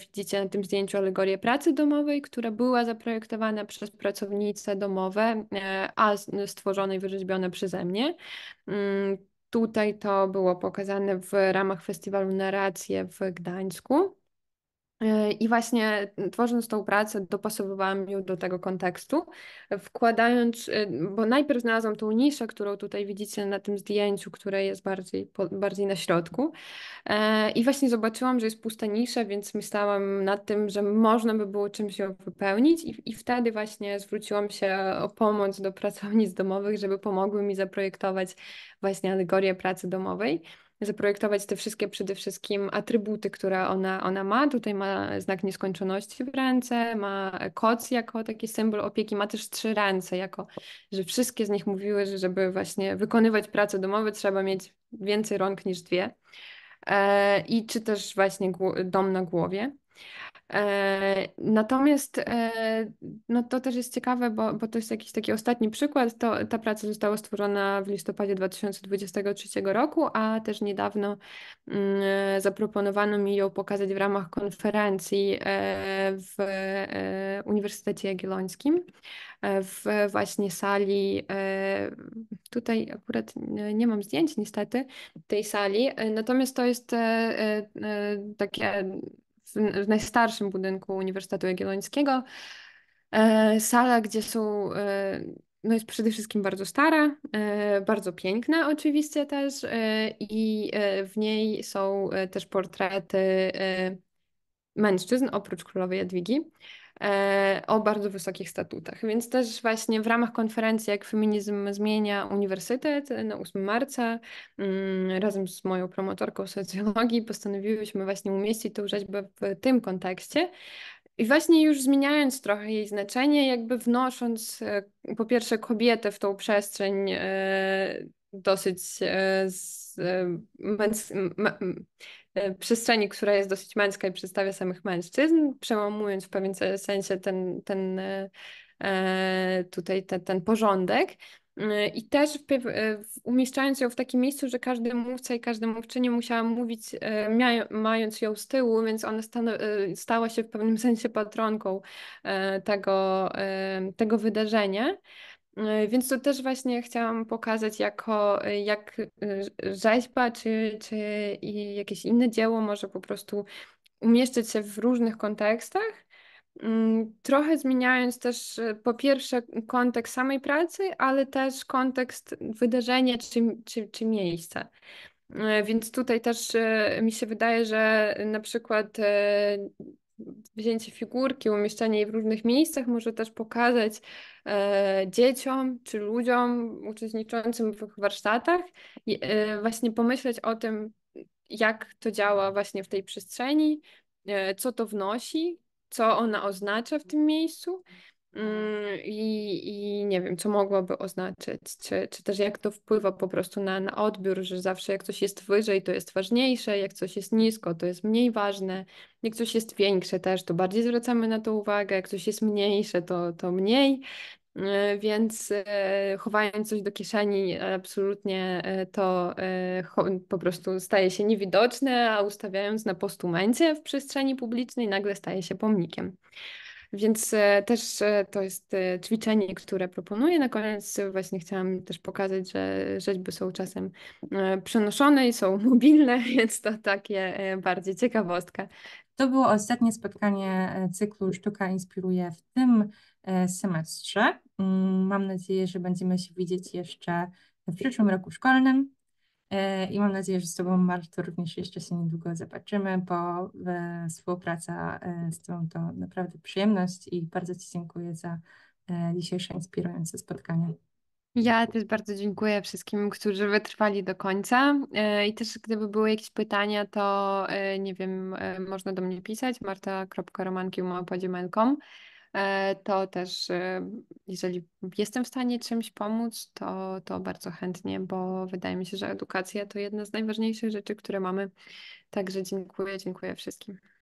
Speaker 2: widzicie na tym zdjęciu alegorię pracy domowej, która była zaprojektowana przez pracownice domowe, a stworzone i wyrzeźbione przeze mnie. Mm, Tutaj to było pokazane w ramach festiwalu Narracje w Gdańsku. E, I właśnie mm, tworząc tą pracę, dopasowywałam ją do tego kontekstu, wkładając, y, bo najpierw znalazłam tą niszę, którą tutaj widzicie na tym zdjęciu, które jest bardziej, bardziej na środku. E, I właśnie zobaczyłam, że jest pusta nisza, więc myślałam nad tym, że można by było czymś ją wypełnić, i, i wtedy właśnie zwróciłam się o pomoc do pracownic domowych, żeby pomogły mi zaprojektować właśnie alegorię pracy domowej zaprojektować te wszystkie przede wszystkim atrybuty, które ona, ona ma. Tutaj ma znak nieskończoności w ręce, ma koc jako taki symbol opieki, ma też trzy ręce, jako że wszystkie z nich mówiły, że żeby właśnie wykonywać pracę domową trzeba mieć więcej rąk niż dwie. E, I czy też właśnie dom na głowie. E, natomiast e, no to też jest ciekawe, bo, bo to jest jakiś taki ostatni przykład. To, ta praca została stworzona w listopadzie 2023 roku, a też niedawno mm, e, zaproponowano mi ją pokazać w ramach konferencji w Uniwersytecie Jagiellońskim, w właśnie sali, tutaj akurat nie mam zdjęć niestety, tej sali, natomiast to jest takie w najstarszym budynku Uniwersytetu Jagiellońskiego. E, sala, gdzie są e, no jest przede wszystkim bardzo stara, e, bardzo piękna oczywiście też i w niej są też portrety mężczyzn oprócz królowej Jadwigi. E, o bardzo wysokich statutach. Więc też właśnie w ramach konferencji Jak Feminizm Zmienia Uniwersytet e, na 8 marca mm, razem z moją promotorką socjologii postanowiłyśmy właśnie umieścić tę rzeźbę w tym kontekście. I właśnie już zmieniając trochę jej znaczenie, jakby wnosząc e, po pierwsze kobietę w tą przestrzeń dosyć z, męs- E, przestrzeni, która jest dosyć męska i przedstawia samych mężczyzn, przełamując w pewien sensie ten, ten e, e, tutaj ten, ten porządek. I też umieszczając ją w takim miejscu, że każdy mówca i każdy mówczyni musiała mówić, mając ją z tyłu, więc ona stała się w pewnym <laughs> sensie patronką tego, tego wydarzenia. E, więc to też właśnie chciałam pokazać jako e, jak e, rzeźba czy, czy jakieś inne dzieło może po prostu umieszczać się w różnych kontekstach, mm, trochę zmieniając też po pierwsze kontekst samej pracy, ale też kontekst wydarzenia czy, czy, czy miejsca. Więc tutaj też mi się wydaje, że na przykład wzięcie figurki, umieszczanie jej w różnych miejscach może też pokazać e, dzieciom czy ludziom uczestniczącym w warsztatach, e, właśnie pomyśleć o tym, jak to działa właśnie w tej przestrzeni, e, co to wnosi, co ona oznacza w tym miejscu. Mm, I, I nie wiem, co mogłoby oznaczyć, czy, czy też jak to wpływa po prostu na, na odbiór, że zawsze jak coś jest wyżej, to jest ważniejsze, jak coś jest nisko, to jest mniej ważne, jak coś jest większe też, to bardziej zwracamy na to uwagę, jak coś jest mniejsze, to, to mniej. E, więc e, chowając coś do kieszeni, absolutnie e, to po prostu staje się niewidoczne, a ustawiając na postumencie w przestrzeni publicznej, nagle staje się pomnikiem. Więc e, też e, to jest e, ćwiczenie, które proponuję. Na koniec właśnie chciałam też pokazać, że rzeźby są czasem przenoszone i są <laughs> mobilne, więc to takie bardziej ciekawostka. To było ostatnie spotkanie cyklu
Speaker 1: Sztuka Inspiruje w tym semestrze. Mm, mam nadzieję, że będziemy się widzieć jeszcze w przyszłym roku szkolnym. E, I mam nadzieję, że z Tobą, Marto, również jeszcze się niedługo zobaczymy, bo e, współpraca e, z Tobą to naprawdę przyjemność i bardzo Ci dziękuję za dzisiejsze inspirujące spotkanie.
Speaker 2: Ja też bardzo dziękuję wszystkim, którzy wytrwali do końca. I też gdyby były jakieś pytania, to nie wiem, można do mnie pisać marta.romankium.podziemiel.com. E, to też e, jeżeli jestem w stanie czymś pomóc, to, to bardzo chętnie, bo wydaje mi się, że edukacja to jedna z najważniejszych rzeczy, które mamy. Także dziękuję, dziękuję wszystkim.